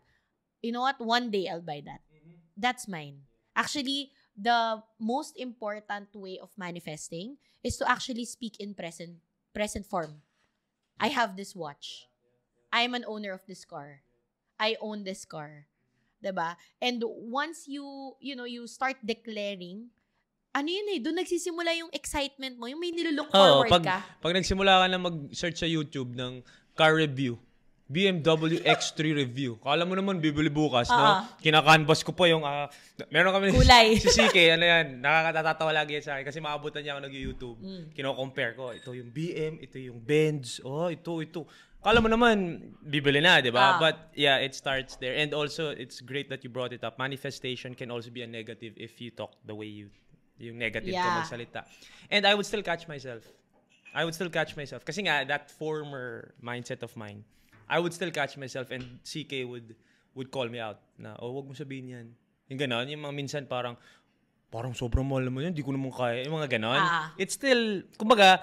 you know what, one day I'll buy that. Mm-hmm. That's mine. Actually, the most important way of manifesting is to actually speak in present present form. I have this watch. I'm an owner of this car. I own this car. 'Di ba? And once you, you know, you start declaring ano yun eh, doon nagsisimula yung excitement mo, yung may nilolook oh, forward pag, ka. Pag nagsimula ka na mag-search sa YouTube ng car review, BMW X3 review. Kala mo naman bibili bukas, uh-huh. no? Kinakanvas ko pa yung, uh, meron kami Kulay. si CK, ano yan, nakakatatawa lagi yan sa akin kasi maabutan niya ako nag-YouTube. Mm. Kino-compare ko, ito yung BM, ito yung Benz, oh, ito, ito. Kala mo naman, bibili na, di ba? Uh-huh. But yeah, it starts there. And also, it's great that you brought it up. Manifestation can also be a negative if you talk the way you yung negative yeah. ko magsalita. And I would still catch myself. I would still catch myself. Kasi nga, that former mindset of mine, I would still catch myself and CK would would call me out na, oh, wag mo sabihin yan. Yung ganon, yung mga minsan parang, parang sobrang mahal mo yan, di ko naman kaya. Yung mga ganon. Uh-huh. It's still, kumbaga,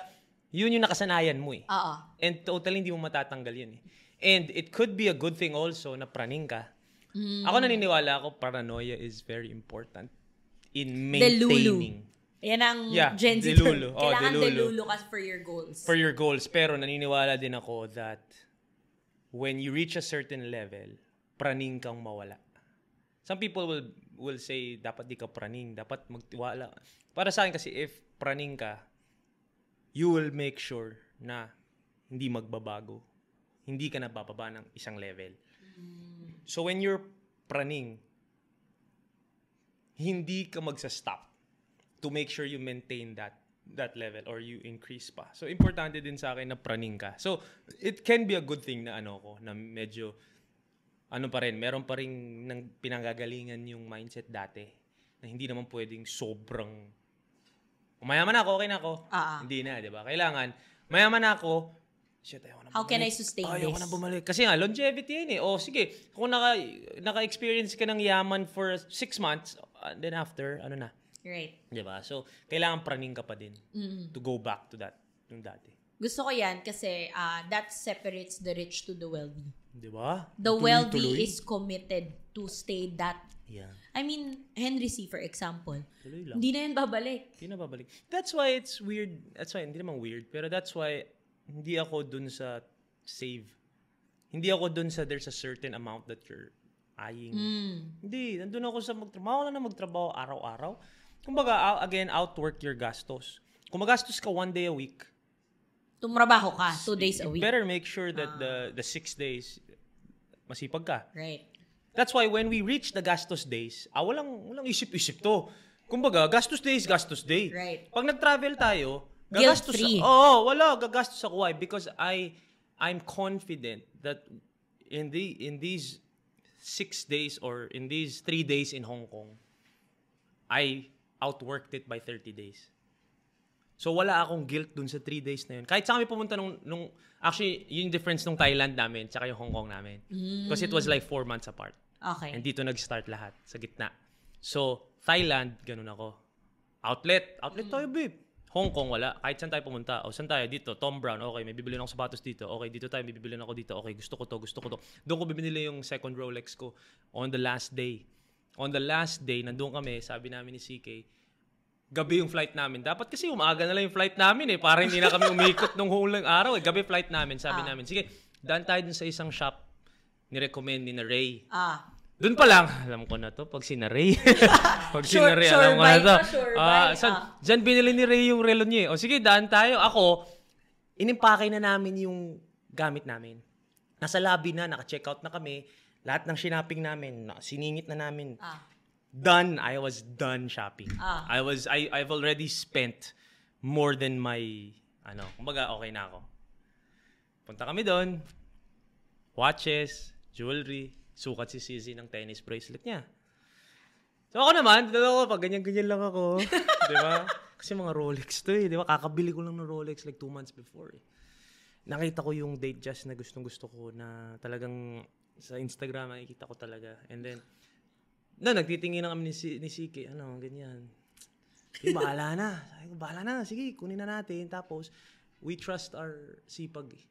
yun yung nakasanayan mo eh. Uh-huh. And totally hindi mo matatanggal yun eh. And it could be a good thing also na praning ka. Mm. Ako naniniwala ako paranoia is very important in maintaining. Delulu. Yan ang yeah, Gen Z delulu. Oh, Kailangan delulu. delulu kasi for your goals. For your goals. Pero naniniwala din ako that when you reach a certain level, praning kang mawala. Some people will will say, dapat di ka praning, dapat magtiwala. Para sa akin kasi, if praning ka, you will make sure na hindi magbabago. Hindi ka nabababa ng isang level. Mm. So when you're praning, hindi ka magsa-stop to make sure you maintain that that level or you increase pa. So importante din sa akin na praning ka. So it can be a good thing na ano ko na medyo ano pa rin, meron pa rin ng pinanggagalingan yung mindset dati na hindi naman pwedeng sobrang mayaman ako, okay na ako. Uh-huh. Hindi na, 'di ba? Kailangan mayaman ako, shit, ayaw na bumalik. How can I sustain ayaw this? Ayoko na bumalik. Kasi nga, longevity yun eh. O sige, kung naka, naka-experience ka ng yaman for six months, and ah, then after, ano na. Right. Di ba? So, kailangan praning ka pa din mm-hmm. to go back to that, yung dati. Gusto ko yan kasi uh, that separates the rich to the wealthy. Di ba? The tuloy wealthy tuloy. is committed to stay that. Yeah. I mean, Henry C, for example. Hindi na yan babalik. Hindi na babalik. That's why it's weird. That's why, hindi naman weird. Pero that's why, hindi ako dun sa save. Hindi ako dun sa there's a certain amount that you're aying. Mm. Hindi, nandun ako sa magtrabaho na magtrabaho araw-araw. Kumbaga, again, outwork your gastos. Kung magastos ka one day a week, tumrabaho ka two days a week. Better make sure that ah. the the six days masipag ka. Right. That's why when we reach the gastos days, ah, walang, walang isip-isip to. Kumbaga, gastos days, gastos day. Right. Pag nag-travel tayo, gagastos ako. Oo, oh, wala, gagastos ako. Why? Because I, I'm confident that in the in these six days or in these three days in Hong Kong, I outworked it by 30 days. So wala akong guilt dun sa three days na yun. Kahit sa kami pumunta nung, nung actually, yung difference nung Thailand namin tsaka yung Hong Kong namin. Mm. Because mm. it was like four months apart. Okay. And dito nag-start lahat, sa gitna. So, Thailand, ganun ako. Outlet. Outlet mm. tayo, babe. Hong Kong, wala. Kahit saan tayo pumunta. O saan tayo? Dito. Tom Brown. Okay, may bibili ako sapatos dito. Okay, dito tayo. May bibili ako dito. Okay, gusto ko to. Gusto ko to. Doon ko bibili yung second Rolex ko on the last day. On the last day, nandun kami. Sabi namin ni CK, gabi yung flight namin. Dapat kasi umaga na lang yung flight namin eh. Para hindi na kami umikot nung hulang araw eh. Gabi flight namin. Sabi ah. namin, sige, daan tayo dun sa isang shop ni-recommend ni na Ray. Ah. Doon pa lang, alam ko na to pag si Ray. pag si sure, Ray, sure alam ko na to. Sure uh, so, ah. ah. Diyan binili ni Ray yung relo niya eh. O sige, daan tayo. Ako, inimpake na namin yung gamit namin. Nasa lobby na, naka checkout na kami. Lahat ng shopping namin, siningit na namin. Ah. Done. I was done shopping. Ah. I was, I, I've already spent more than my, ano, kumbaga okay na ako. Punta kami doon. Watches, jewelry, Sukat si CZ ng tennis bracelet niya. So ako naman, dito ako, pag ganyan-ganyan lang ako, di ba? Kasi mga Rolex to eh, di ba? Kakabili ko lang ng Rolex like two months before eh. Nakita ko yung date just na gustong-gusto ko na talagang sa Instagram nakikita ko talaga. And then, na nagtitingin na kami ni, si, ni Siki, ano, ganyan. Sige, bahala na. Sabi ko, bahala na. Sige, kunin na natin. Tapos, we trust our sipag eh.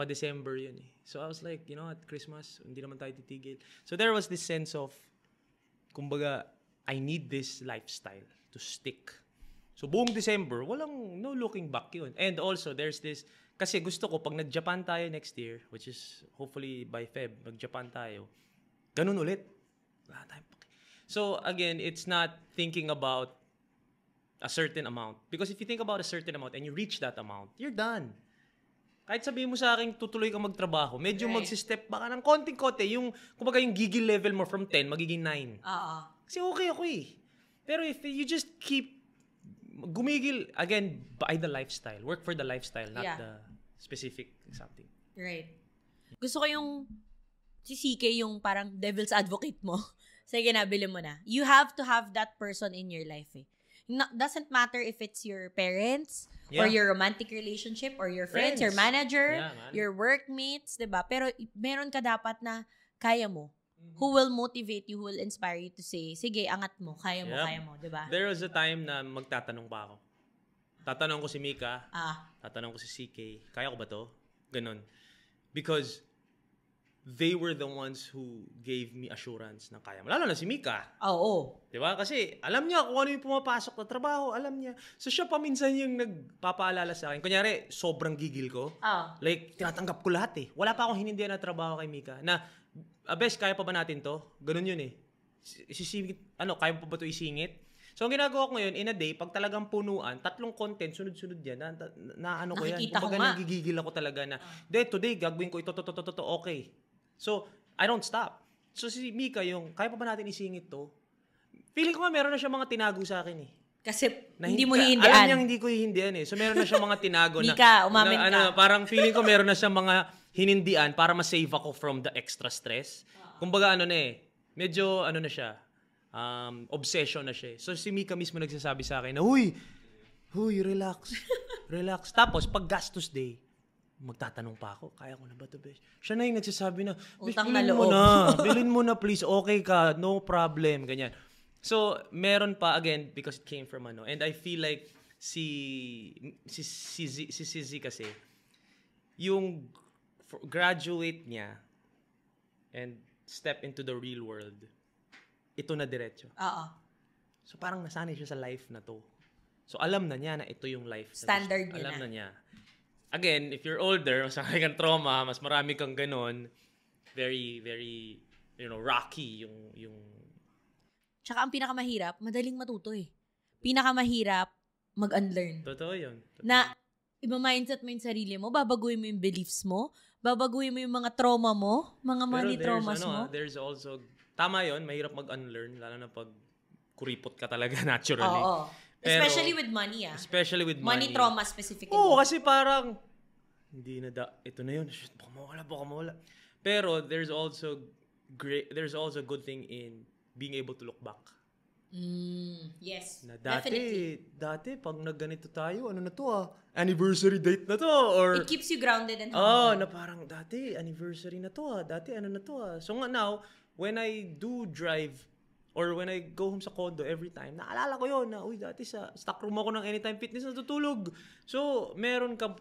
Pa-December yun eh. So I was like, you know, at Christmas, hindi naman tayo titigil. So there was this sense of, kumbaga, I need this lifestyle to stick. So buong December, walang no looking back yun. And also, there's this, kasi gusto ko, pag nag-Japan tayo next year, which is hopefully by Feb, mag-Japan tayo, ganun ulit. So again, it's not thinking about a certain amount. Because if you think about a certain amount and you reach that amount, you're done kahit sabihin mo sa akin tutuloy ka magtrabaho, medyo right. magsi-step back ka ng konting kote, Yung, kumbaga yung gigil level mo from 10, magiging 9. Oo. Kasi okay ako eh. Pero if you just keep gumigil, again, by the lifestyle. Work for the lifestyle, not yeah. the specific something. Right. Gusto ko yung si CK yung parang devil's advocate mo. Sige na, bilhin mo na. You have to have that person in your life eh. No, doesn't matter if it's your parents, Yeah. Or your romantic relationship, or your friends, friends. your manager, yeah, man. your workmates, di ba? Pero meron ka dapat na kaya mo. Mm-hmm. Who will motivate you, who will inspire you to say, sige, angat mo, kaya mo, yeah. kaya mo, di ba? There was a time na magtatanong pa ako. Tatanong ko si Mika, ah. tatanong ko si CK, kaya ko ba to? Ganun. Because they were the ones who gave me assurance na kaya mo. Lalo na si Mika. Ah, oo. Oh, oh. Di ba? Kasi alam niya kung ano yung pumapasok na trabaho, alam niya. So siya paminsan yung nagpapaalala sa akin. Kunyari, sobrang gigil ko. Oh. Like, tinatanggap ko lahat eh. Wala pa akong hinindihan na trabaho kay Mika. Na, abes, ah, kaya pa ba natin to? Ganun yun eh. Sisingit, ano, kaya pa ba to isingit? So ang ginagawa ko ngayon, in a day, pag talagang punuan, tatlong content, sunod-sunod yan, na, na, na ano Nakikita ko yan. Kumbaga, nagigigil ako talaga na, uh. today, gagawin ko ito, to, to, to, to, okay. So, I don't stop. So, si Mika yung, kaya pa ba natin isingit to? Feeling ko nga meron na siya mga tinago sa akin eh. Kasi na, hindi mo hihindian. Alam niya hindi ko hihindian eh. So meron na siya mga tinago na. umamin na, ano, Parang feeling ko meron na siya mga hinindian para ma-save ako from the extra stress. Ah. Kumbaga ano na eh, medyo ano na siya, um, obsession na siya. Eh. So si Mika mismo nagsasabi sa akin na, Huy, huy, relax, relax. Tapos pag gastos day, magtatanong pa ako, kaya ko na ba to, besh? Siya na yung nagsasabi na, besh, Utang bilin na mo na, bilin mo na please, okay ka, no problem, ganyan. So, meron pa, again, because it came from ano, and I feel like si, si, si, si, si, si, si kasi, yung graduate niya and step into the real world, ito na diretso. Oo. So, parang nasanay siya sa life na to. So, alam na niya na ito yung life. Standard niya. Alam na niya again, if you're older, mas marami kang trauma, mas marami kang ganun, very, very, you know, rocky yung, yung... Tsaka ang pinakamahirap, madaling matuto eh. Pinakamahirap, mag-unlearn. Totoo yun. Totoo. Na, iba-mindset mo yung sarili mo, babaguhin mo yung beliefs mo, babaguhin mo yung mga trauma mo, mga money traumas ano, mo. Ah, there's also, tama yon mahirap mag-unlearn, lalo na pag kuripot ka talaga naturally. Oo. Oh, oh. Especially with money, ah. Especially with money. Money trauma specifically. Oo, kasi parang, hindi na da, ito na yun. Shit, baka mawala, baka mawala. Pero there's also great, there's also a good thing in being able to look back. Mm, yes. Na dati, definitely. dati, pag nagganito tayo, ano na to ah, anniversary date na to, or... It keeps you grounded and humble. Oh, na parang, dati, anniversary na to ah, dati, ano na to ah. So nga now, when I do drive or when I go home sa condo every time, naalala ko yon na, uy, dati sa stock room ako ng anytime fitness natutulog. So, meron ka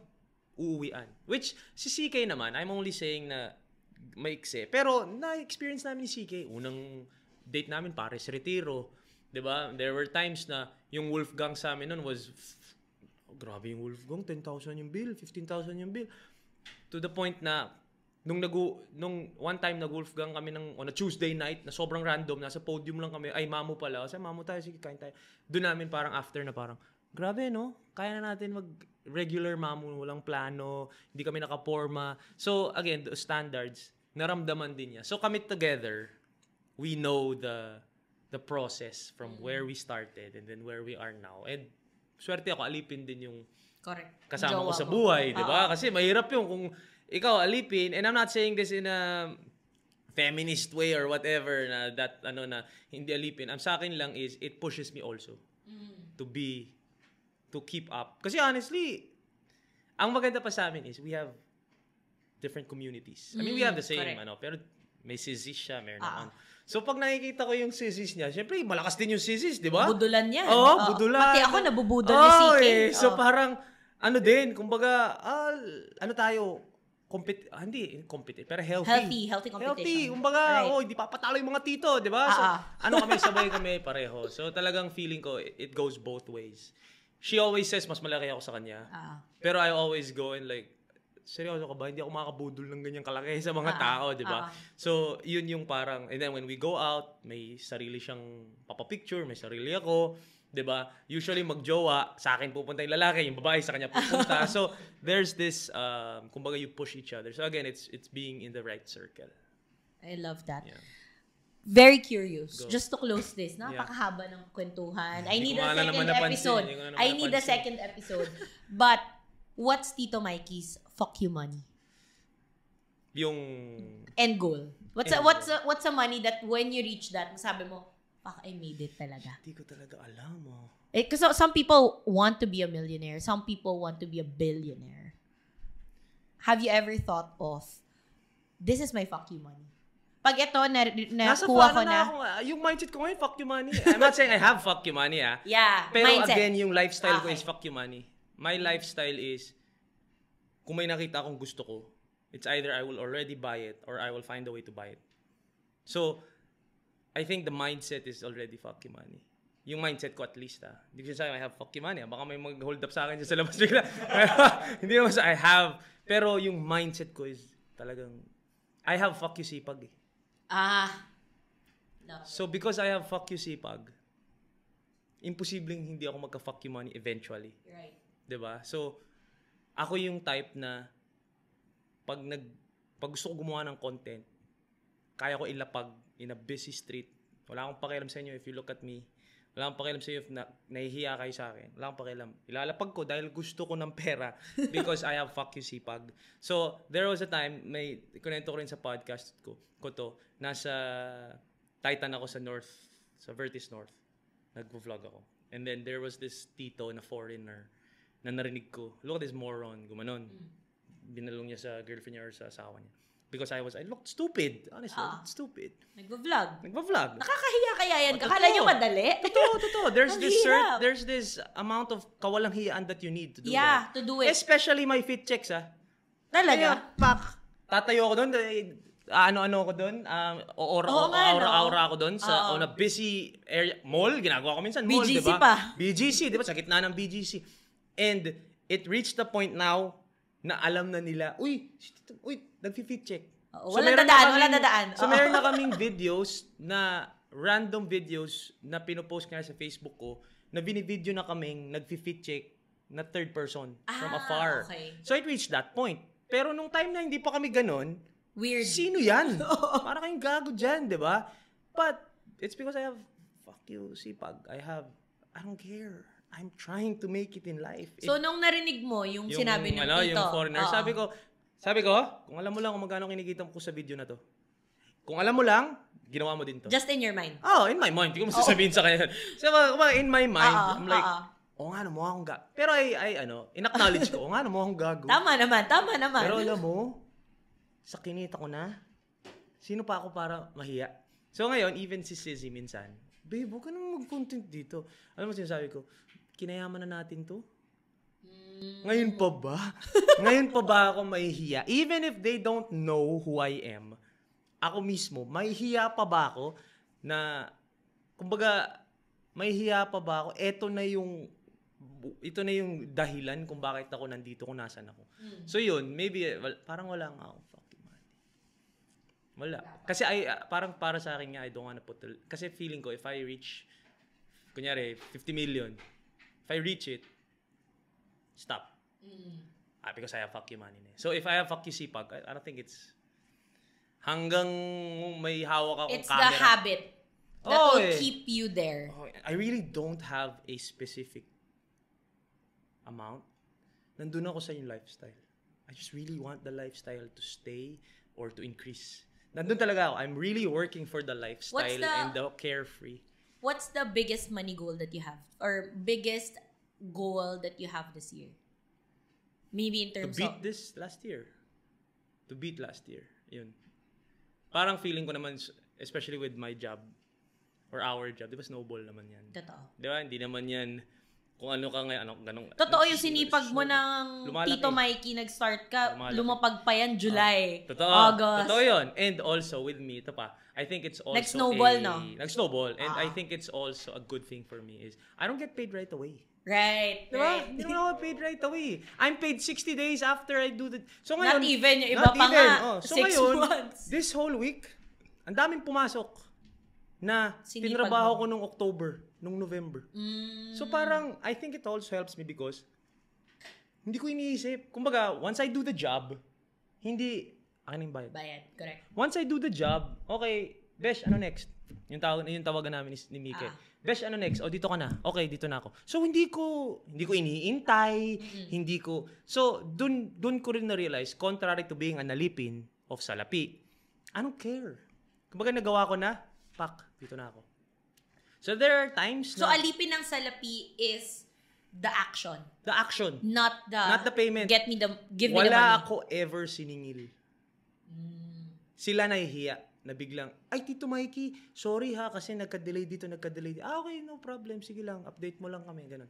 uuwian. Which, si CK naman, I'm only saying na may ikse. Pero, na-experience namin ni CK. Unang date namin, Paris Retiro. ba diba? There were times na yung Wolfgang sa amin nun was, oh, grabe yung Wolfgang, 10,000 yung bill, 15,000 yung bill. To the point na, nung nag nung one time nag golf gang kami ng on a Tuesday night na sobrang random nasa podium lang kami ay mamo pala kasi mamo tayo sige kain tayo doon namin parang after na parang grabe no kaya na natin mag regular mamo walang plano hindi kami nakaporma so again the standards naramdaman din niya so kami together we know the the process from mm-hmm. where we started and then where we are now and swerte ako alipin din yung Correct. kasama Jowa ko sa buhay, di ba? Kasi mahirap yung kung ikaw alipin and I'm not saying this in a feminist way or whatever na that ano na hindi alipin. Ang sa akin lang is it pushes me also mm. to be to keep up. Kasi honestly, ang maganda pa sa amin is we have different communities. I mean, we have the mm, same, correct. ano, pero may sisis siya, meron ah. ano. So, pag nakikita ko yung sisis niya, syempre, malakas din yung sisis, di ba? Budulan niya. oh, oh, budulan. Pati ako nabubudol oh, ni CK. Eh. Oh. So, parang, ano din, kumbaga, ah, ano tayo, compet ah, hindi eh, competitive pero healthy healthy healthy competition healthy kumbaga right. oh hindi papatalo yung mga tito di ba ah, so ah. ano kami sabay kami pareho so talagang feeling ko it, it goes both ways she always says mas malaki ako sa kanya uh-huh. pero I always go and like seryoso ka ba hindi ako makakabudol ng ganyang kalaki sa mga uh-huh. tao di ba uh-huh. so yun yung parang and then when we go out may sarili siyang papapicture may sarili ako 'di ba? Usually magjowa, sa akin pupunta yung lalaki, yung babae sa kanya pupunta. so there's this um kumbaga you push each other. So again, it's it's being in the right circle. I love that. Yeah. Very curious. Go. Just to close this, napakahaba ng kwentuhan. I ano ano need a second episode. I need a second episode. But what's Tito Mikey's fuck you money? Yung end goal. What's end a, what's a, what's a money that when you reach that, sabi mo, fuck, I made it talaga. Hindi ko talaga alam, oh. Eh, kasi some people want to be a millionaire. Some people want to be a billionaire. Have you ever thought of, this is my fuck you money? Pag ito, na, na Nasa kuha ko na. na ah. yung mindset ko ngayon, fuck you money. I'm not saying I have fuck you money, ah. Yeah, Pero mindset. again, yung lifestyle okay. ko is fuck you money. My lifestyle is, kung may nakita akong gusto ko, it's either I will already buy it or I will find a way to buy it. So, I think the mindset is already fuck you money. Yung mindset ko at least ah. Hindi ko sinasabi I have fuck you money. Ah. Baka may mag-hold up sa akin sa labas bigla. Hindi naman sa I have. Pero yung mindset ko is talagang I have fuck you sipag eh. Ah. Love so because I have fuck you sipag, imposibleng hindi ako magka-fuck you money eventually. Right. 'Di ba? So ako yung type na pag nag pag gusto ko gumawa ng content, kaya ko ilapag in a busy street. Wala akong pakialam sa inyo if you look at me. Wala akong pakialam sa inyo if na, nahihiya kayo sa akin. Wala akong pakialam. Ilalapag ko dahil gusto ko ng pera because I have fuck you sipag. So, there was a time, may kunento ko rin sa podcast ko, ko to, nasa Titan ako sa North, sa Vertis North. Nag-vlog ako. And then there was this tito na foreigner na narinig ko, look at this moron, gumanon. Mm. Binalong niya sa girlfriend niya or sa asawa niya because I was, I looked stupid. Honestly, ah. stupid. Nagva-vlog. Nagva-vlog. Nakakahiya kaya yan. Oh, Kakala nyo madali? totoo, totoo. There's this cert, there's this amount of kawalang hiyaan that you need to do Yeah, that. to do it. Especially my fit checks, ah Talaga? Kaya, pak. Tatayo ako doon. Eh, Ano-ano ako doon. Um, aura, Oo, aura, aura, aura ako doon. Sa, uh, on a busy area. Mall, ginagawa ko minsan. Mall, diba BGC pa. BGC, diba ba? Sa gitna ng BGC. And it reached the point now na alam na nila, uy, uy, nagfi-fit check. Oo, so, walang dadaan, na kaming, walang dadaan. So, Oo. meron na kaming videos na random videos na pinopost nga sa Facebook ko na binivideo na kaming nagfi-fit check na third person ah, from afar. Okay. So, it reached that point. Pero nung time na hindi pa kami ganun, Weird. sino yan? Para kayong gago dyan, di ba? But, it's because I have, fuck you, sipag. I have, I don't care. I'm trying to make it in life. It, so, nung narinig mo yung, yung sinabi ng ano, tito. Yung foreigner, Oo. Ah. sabi ko, sabi ko, kung alam mo lang kung magkano kinikita ko sa video na to, kung alam mo lang, ginawa mo din to. Just in your mind? Oh, in my mind. Hindi ko oh. masasabihin sa kanya. So, in my ah, mind, Uh-oh. Ah, I'm like, Uh-oh. Oo nga, no, mukha gago. Pero ay, ay ano, in-acknowledge ko, oo nga, no, mukha gago. Tama naman, tama naman. Pero alam mo, sa kinita ko na, sino pa ako para mahiya? So ngayon, even si Sizzy minsan, babe, huwag ka nang mag-content dito. Alam mo sinasabi ko, kinayaman na natin to? Hmm. Ngayon pa ba? Ngayon pa ba ako mahihiya? Even if they don't know who I am, ako mismo, mahihiya pa ba ako na, kumbaga, mahihiya pa ba ako? eto na yung ito na yung dahilan kung bakit ako nandito, kung nasan ako. Hmm. So yun, maybe, eh, well, parang wala nga ako fucking money. Wala. Kasi ay uh, parang para sa akin nga, I don't wanna put, kasi feeling ko, if I reach, kunyari, 50 million, If I reach it, stop. Mm. Ah, because I have fuck you money. Eh. So if I have fuck you sipag, I, I don't think it's hanggang may hawak akong camera. It's the habit that oh, will eh. keep you there. Oh, eh. I really don't have a specific amount. Nandun ako sa yung lifestyle. I just really want the lifestyle to stay or to increase. Nandun talaga ako. I'm really working for the lifestyle the, and the carefree what's the biggest money goal that you have or biggest goal that you have this year? Maybe in terms of to beat of... this last year. To beat last year. Yun. Parang feeling ko naman, especially with my job or our job, di ba snowball naman yan? Totoo. Di ba? Hindi naman yan kung ano ka ngayon, ano, ganong... Totoo yung sinipag mo ng lumalaki. Tito Mikey, nag-start ka, lumalaki. lumapag pa yan July, uh, totoo, August. Totoo yun. And also with me, ito pa, I think it's also Nag-snowball, no? Nag-snowball. And ah. I think it's also a good thing for me is, I don't get paid right away. Right. Di ba? Hindi right. naman paid right away. I'm paid 60 days after I do the... So ngayon, not even, yung iba pa even. nga. Oh, so Six ngayon, months. this whole week, ang daming pumasok na Sinipan tinrabaho mo. ko nung October, nung November. Mm. So parang, I think it also helps me because hindi ko iniisip. Kumbaga, once I do the job, hindi, akin yung bayad. Bayad, correct. Once I do the job, okay, Besh, ano next? Yung, tawag, yung tawagan namin ni Mike. Ah. Besh, ano next? O, oh, dito ka na. Okay, dito na ako. So, hindi ko, hindi ko iniintay, mm-hmm. hindi ko, so, dun, dun ko rin na-realize, contrary to being an alipin of salapi, I don't care. Kumbaga, nagawa ko na, pak, dito na ako. So there are times So na, alipin ng salapi is the action. The action. Not the Not the payment. Get me the give me the money. Wala ako ever siningil. Hmm. Sila nahihiya na biglang, ay Tito Mikey, sorry ha kasi nagka-delay dito, nagka-delay dito. Ah, okay, no problem. Sige lang, update mo lang kami. Ganun.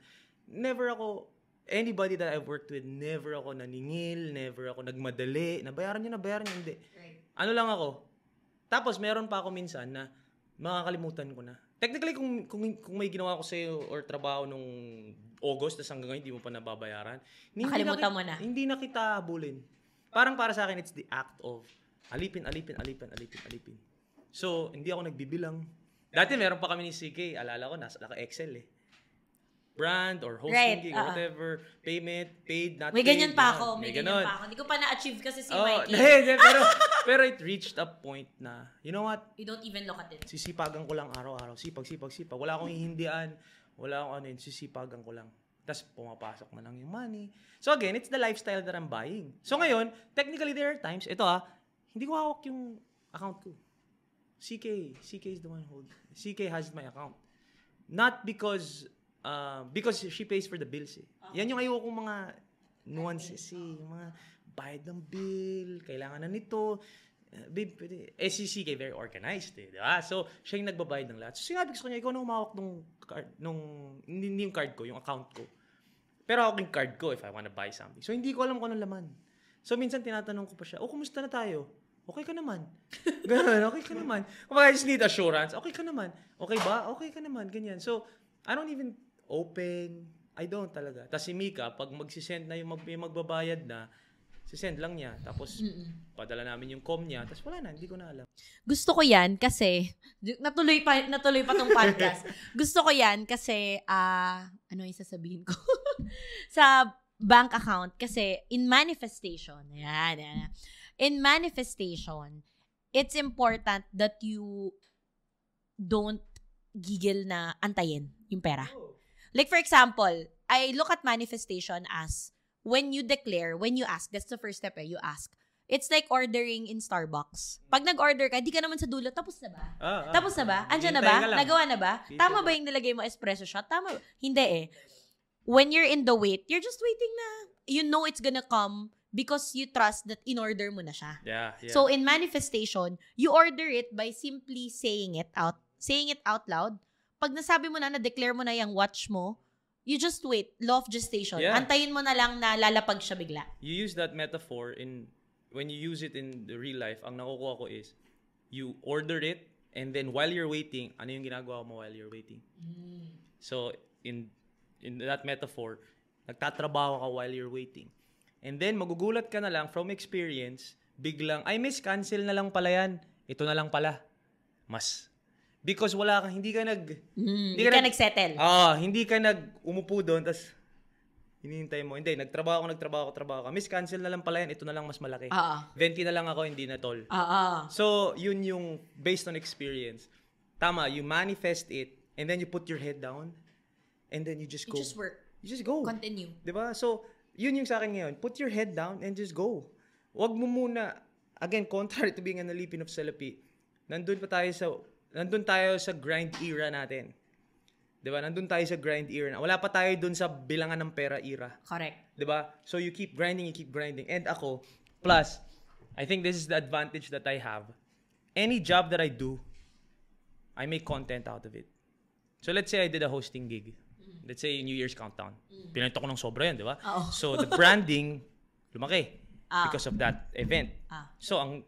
Never ako, anybody that I've worked with, never ako naningil, never ako nagmadali, nabayaran niyo, nabayaran niyo, hindi. Right. Ano lang ako. Tapos meron pa ako minsan na, makakalimutan ko na. Technically, kung, kung, kung may ginawa ko sa'yo or trabaho nung August, tas hanggang ngayon, hindi mo pa nababayaran. Hindi Nakalimutan na, mo na. Hindi na kita habulin. Parang para sa akin, it's the act of alipin, alipin, alipin, alipin, alipin. So, hindi ako nagbibilang. Dati meron pa kami ni CK, alala ko, nasa naka-Excel eh brand or hosting right. gig or uh-huh. whatever, payment, paid, not may paid. ganyan pa ako. May, may ganyan, ganyan pa ako. Hindi ko pa na-achieve kasi si oh, Mikey. Hindi, pero, pero it reached a point na, you know what? You don't even look at it. Sisipagan ko lang araw-araw. Sipag, sipag, sipag. Wala akong ihindian. Wala akong ano yun. Sisipagan ko lang. Tapos pumapasok na lang yung money. So again, it's the lifestyle that I'm buying. So ngayon, technically there are times, ito ah, hindi ko hawak yung account ko. CK, CK is the one hold. CK has my account. Not because Uh, because she pays for the bills eh. Okay. Ah. Yan yung ayoko mga nuances eh. Yung mga bayad ng bill, kailangan na nito. Uh, babe, pwede. Eh, si CK very organized eh, di So, siya yung nagbabayad ng lahat. So, sinabi ko sa kanya, ikaw na humawak nung card, nung, hindi, yung card ko, yung account ko. Pero ako yung card ko if I wanna buy something. So, hindi ko alam kung ano laman. So, minsan tinatanong ko pa siya, oh, kumusta na tayo? Okay ka naman. Ganun, okay ka naman. Kung I just need assurance, okay ka naman. Okay ba? Okay ka naman, ganyan. So, I don't even open. I don't talaga. Tapos si Mika, pag magsisend na yung, mag, yung magbabayad na, sisend lang niya. Tapos, Mm-mm. padala namin yung com niya. Tapos wala na, hindi ko na alam. Gusto ko yan kasi, natuloy pa, natuloy pa tong podcast. Gusto ko yan kasi, ah, uh, ano yung sasabihin ko? sa bank account, kasi in manifestation, yan, yan, in manifestation, it's important that you don't gigil na antayin yung pera. Oh. Like, for example, I look at manifestation as when you declare, when you ask, that's the first step eh, you ask. It's like ordering in Starbucks. Pag nag-order ka, di ka naman sa dulo, tapos na ba? Oh, oh, tapos na ba? Andiyan na ba? Nagawa na ba? Tama ba yung nilagay mo espresso shot? Tama ba? Hindi eh. When you're in the wait, you're just waiting na. You know it's gonna come because you trust that in-order mo na siya. Yeah, yeah. So in manifestation, you order it by simply saying it out, saying it out loud, pag nasabi mo na, na-declare mo na yung watch mo, you just wait. Law of gestation. Yeah. Antayin mo na lang na lalapag siya bigla. You use that metaphor in, when you use it in the real life, ang nakukuha ko is, you order it, and then while you're waiting, ano yung ginagawa mo while you're waiting? Mm. So, in in that metaphor, nagtatrabaho ka while you're waiting. And then, magugulat ka na lang from experience, biglang, ay miss, cancel na lang pala yan. Ito na lang pala. Mas Because wala kang, hindi ka nag... Mm, hindi ka, ka nag, nagsettle. Oo, ah, hindi ka nag umupo doon, tapos hinihintay mo. Hindi, nagtrabaho ako, nagtrabaho ako, trabaho ako. Miss, cancel na lang pala yan. Ito na lang mas malaki. Uh-huh. Venti na lang ako, hindi na tol. Uh-huh. So, yun yung based on experience. Tama, you manifest it and then you put your head down and then you just go. You just work. You just go. Continue. ba diba? So, yun yung sa akin ngayon. Put your head down and just go. Huwag mo muna, again, contrary to being an alipin of salapi, nandun pa tayo sa nandun tayo sa grind era natin. 'Di ba? Nandun tayo sa grind era. Wala pa tayo dun sa bilangan ng pera era. Correct. 'Di ba? So you keep grinding, you keep grinding. And ako, plus I think this is the advantage that I have. Any job that I do, I make content out of it. So let's say I did a hosting gig. Let's say New Year's countdown. Mm. ko ng sobra yun, di ba? Oh. So the branding, lumaki ah. because of that event. Ah. So ang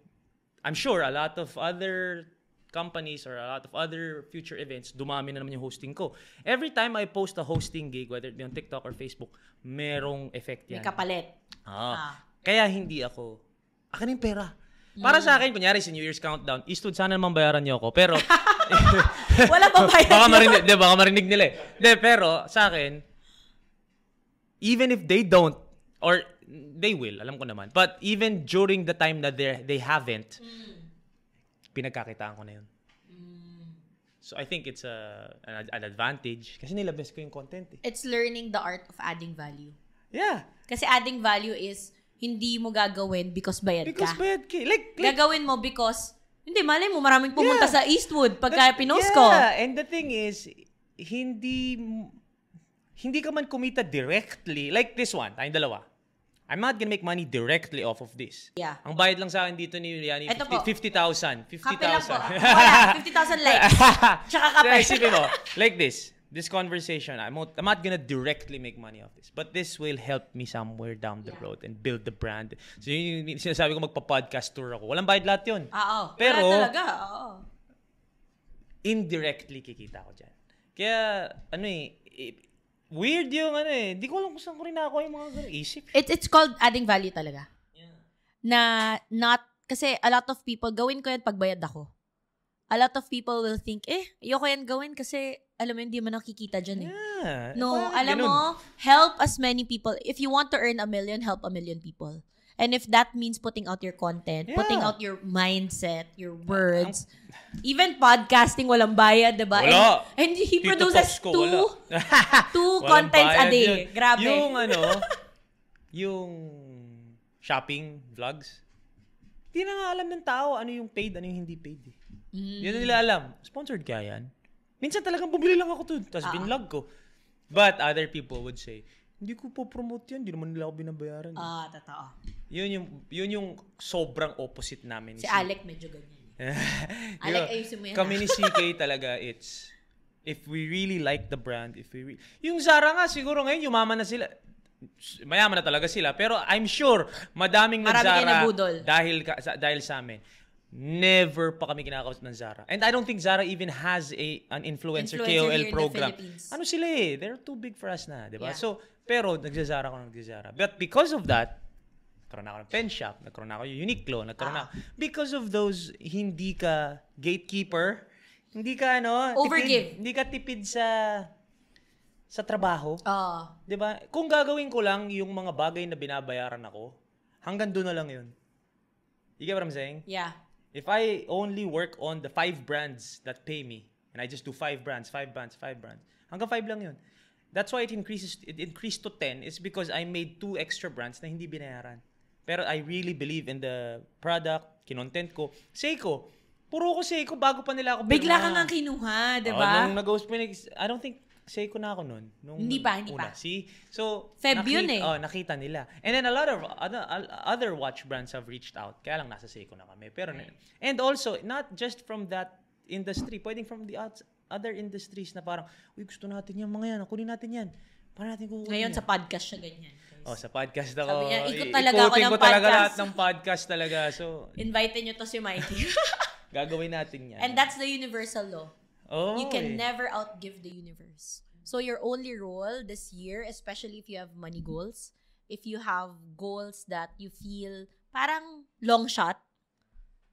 I'm sure a lot of other companies or a lot of other future events, dumami na naman yung hosting ko. Every time I post a hosting gig, whether it be on TikTok or Facebook, merong effect yan. May kapalit. Ah. ah. Kaya hindi ako, akin yung pera. Mm. Para mm. sa akin, kunyari, si New Year's Countdown, Eastwood, sana namang bayaran niyo ako. Pero, Wala pa bayad baka marinig, de, baka marinig nila eh. De, pero, sa akin, even if they don't, or they will, alam ko naman, but even during the time that they they haven't, mm pinagkakitaan ko na yun. So I think it's a an, an advantage kasi nilabas ko yung content eh. It's learning the art of adding value. Yeah. Kasi adding value is hindi mo gagawin because bayad because ka. Because bayad ka. Like, like, gagawin mo because hindi, malay mo, maraming pumunta yeah. sa Eastwood pagka pinost yeah. Yeah, and the thing is, hindi hindi ka man kumita directly, like this one, tayong dalawa. I'm not gonna make money directly off of this. Yeah. Ang bayad lang sa akin dito ni Yani, 50,000. 50,000. 50,000 likes. Tsaka kape. So, mo, like this, this conversation, I'm not, I'm not gonna directly make money off this. But this will help me somewhere down the yeah. road and build the brand. So yun yung sinasabi ko magpa-podcast tour ako. Walang bayad lahat yun. Ah, oo. Pero, talaga, oo. Indirectly kikita ko dyan. Kaya, ano eh, Weird yung ano eh. Hindi ko alam kung saan ko rin nakuha yung mga ganun isip. It, it's called adding value talaga. Yeah. Na not, kasi a lot of people, gawin ko yan pagbayad ako. A lot of people will think, eh, ayoko yan gawin kasi alam mo, hindi mo nakikita dyan eh. Yeah. No, well, alam ganun. mo, help as many people. If you want to earn a million, help a million people. And if that means putting out your content, yeah. putting out your mindset, your words, even podcasting, walang bayad, diba? Wala. And, and he Tito produces Pasco, two, two contents a day. Yun. Grabe. Yung ano, yung shopping vlogs, di na nga alam ng tao ano yung paid, ano yung hindi paid. Eh. Mm. Yun nila alam. Sponsored kaya yan? Minsan talagang bumili lang ako to, tapos uh-huh. Ah. binlog ko. But other people would say, hindi ko po promote yan, di naman nila ako binabayaran. Eh. Ah, uh, totoo. Yun yung, yun yung sobrang opposite namin. Si, si Alec medyo ganyan. Alec ayusin mo yan. Kami ni CK talaga, it's, if we really like the brand, if we re- Yung Zara nga, siguro ngayon, yumaman na sila mayaman na talaga sila pero I'm sure madaming nag Zara dahil dahil sa amin never pa kami kinakausap ng Zara. And I don't think Zara even has a an influencer, influencer KOL program. Ano sila eh, they're too big for us na, 'di ba? Yeah. So, pero nagja-Zara ako, nagja-Zara. But because of that, Nagkaroon ako ng pen shop, nagkaroon ako ng Uniqlo, nagkaroon ah. ako. Because of those, hindi ka gatekeeper, hindi ka ano, Overgive. Tipid, hindi ka tipid sa sa trabaho. Oo. Uh. Ah. 'Di ba? Kung gagawin ko lang yung mga bagay na binabayaran ako, hanggang doon na lang 'yun. You get what I'm saying? Yeah. If I only work on the five brands that pay me, and I just do five brands, five brands, five brands, hanggang five lang 'yun. That's why it increases it increased to 10 is because I made two extra brands na hindi binayaran. Pero I really believe in the product, kinontent ko. Seiko, puro ko Seiko bago pa nila ako. Bigla kang nga kinuha, di ba? Oh, nung nag ghost Phoenix, I don't think Seiko na ako noon. Nung hindi pa, hindi una. pa. See? So, Feb nakita, yun eh. Oh, nakita nila. And then a lot of other, other watch brands have reached out. Kaya lang nasa Seiko na kami. Pero, right. and also, not just from that industry, pwedeng from the other industries na parang, uy, gusto natin yan, mga yan, kunin natin yan. Para natin kukunin Ngayon yan? sa podcast siya ganyan podcast. Oh, sa podcast ako. Sabi niya, ikot talaga ako ng ko podcast. talaga lahat ng podcast talaga. So, Invite niyo to si Mikey. gagawin natin yan. And that's the universal law. Oh, you can eh. never outgive the universe. So your only role this year, especially if you have money goals, if you have goals that you feel parang long shot,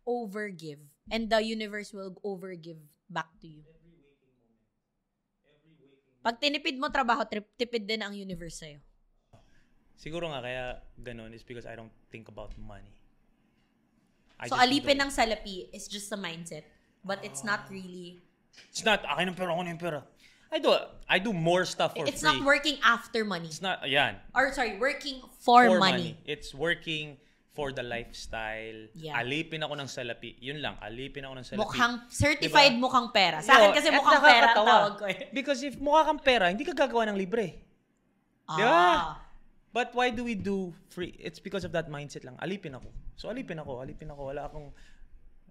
overgive. And the universe will overgive back to you. Pag tinipid mo trabaho, tipid din ang universe sa'yo. Siguro nga kaya ganun is because I don't think about money. I so, alipin ng salapi is just a mindset. But it's not ah. really... It's not, akin ang pera, ako ng pera. I do, I do more stuff for it's free. It's not working after money. It's not, ayan. Or sorry, working for, for money. money. It's working for the lifestyle. Yeah. Alipin ako ng salapi. Yun lang, alipin ako ng salapi. Mukhang diba? certified diba? mukhang pera. Sa akin kasi mukhang pera ang tawag ko eh. Because if mukha kang pera, hindi ka gagawa ng libre. Ah. Di ba? But why do we do free? It's because of that mindset lang. Alipin ako. So alipin ako, alipin ako. Wala akong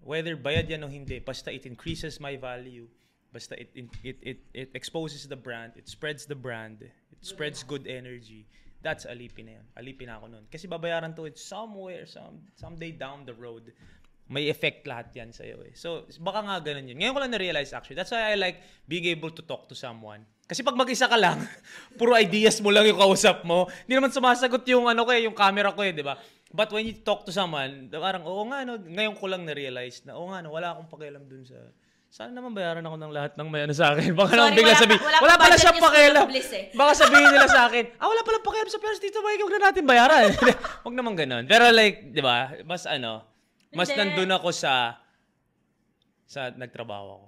whether bayad yan o hindi, basta it increases my value. Basta it it it it, exposes the brand, it spreads the brand, it spreads good energy. That's alipin na yun. Alipin ako nun. Kasi babayaran to it somewhere, some someday down the road may effect lahat yan sa iyo eh. So, baka nga ganun yun. Ngayon ko lang na-realize actually. That's why I like being able to talk to someone. Kasi pag mag-isa ka lang, puro ideas mo lang yung kausap mo. Hindi naman sumasagot yung ano ko eh, yung camera ko eh, di ba? But when you talk to someone, parang, oo nga, no, ngayon ko lang na-realize na, oo nga, no, wala akong pakialam dun sa... Sana naman bayaran ako ng lahat ng may ano sa akin. Baka Sorry, naman bigla sabihin, wala, wala pala siyang pakialam. Eh. Baka sabihin nila sa akin, ah, wala pala pakialam sa pera, dito ba, huwag na natin bayaran. Huwag naman ganun. Pero like, di ba, mas ano, mas Hindi. nandun ako sa sa nagtrabaho ko.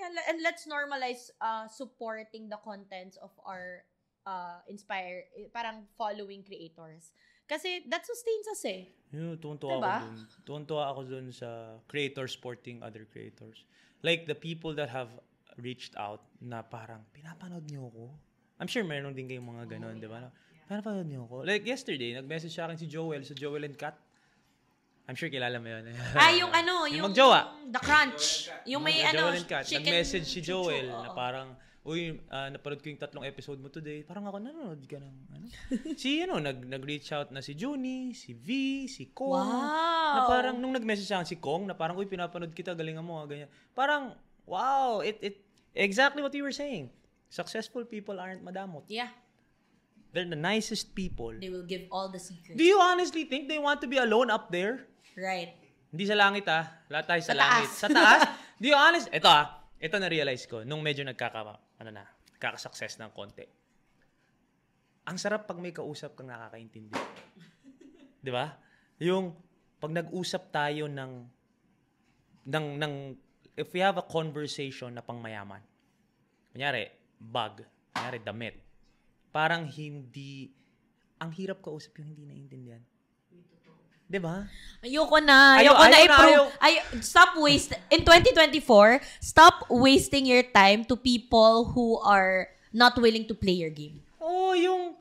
Yeah, and let's normalize uh, supporting the contents of our uh, inspire, eh, parang following creators. Kasi that sustains us eh. Yeah, tuwan-tuwa diba? ako dun. Tuwan-tuwa ako dun sa creators supporting other creators. Like the people that have reached out na parang, pinapanood niyo ako? I'm sure meron din kayong mga ganun, oh, yeah. di ba? Yeah. Pinapanood niyo ako? Like yesterday, nag-message sa akin si Joel sa so Joel and Kat I'm sure kilala mo yun. Ay, ah, yung ano, yung, yung The Crunch. yung may ano, chicken. Nag-message si Joel na parang, uy, uh, ah, naparod ko yung tatlong episode mo today. Parang ako nanonood ka ng, ano? si, ano, nag, nag-reach out na si Juni, si V, si Kong. Wow! Na parang, nung nag-message siya si Kong, na parang, uy, pinapanood kita, galingan mo, ah, ganyan. Parang, wow, it, it, exactly what you were saying. Successful people aren't madamot. Yeah. They're the nicest people. They will give all the secrets. Do you honestly think they want to be alone up there? Right. Hindi sa langit ah. Lahat tayo sa, sa langit. Taas. Sa taas? Di honest. Ito ah. Ito na-realize ko nung medyo nagkaka, ano na, kakasuccess ng konti. Ang sarap pag may kausap kang nakakaintindi. Di ba? Yung pag nag-usap tayo ng ng ng if we have a conversation na pangmayaman. Kunyari, bag, kunyari damit. Parang hindi ang hirap kausap yung hindi naiintindihan. 'Di ba? Ayoko na. Ayoko Ayaw, na i-prove. Ay, stop waste in 2024, stop wasting your time to people who are not willing to play your game. Oh, yung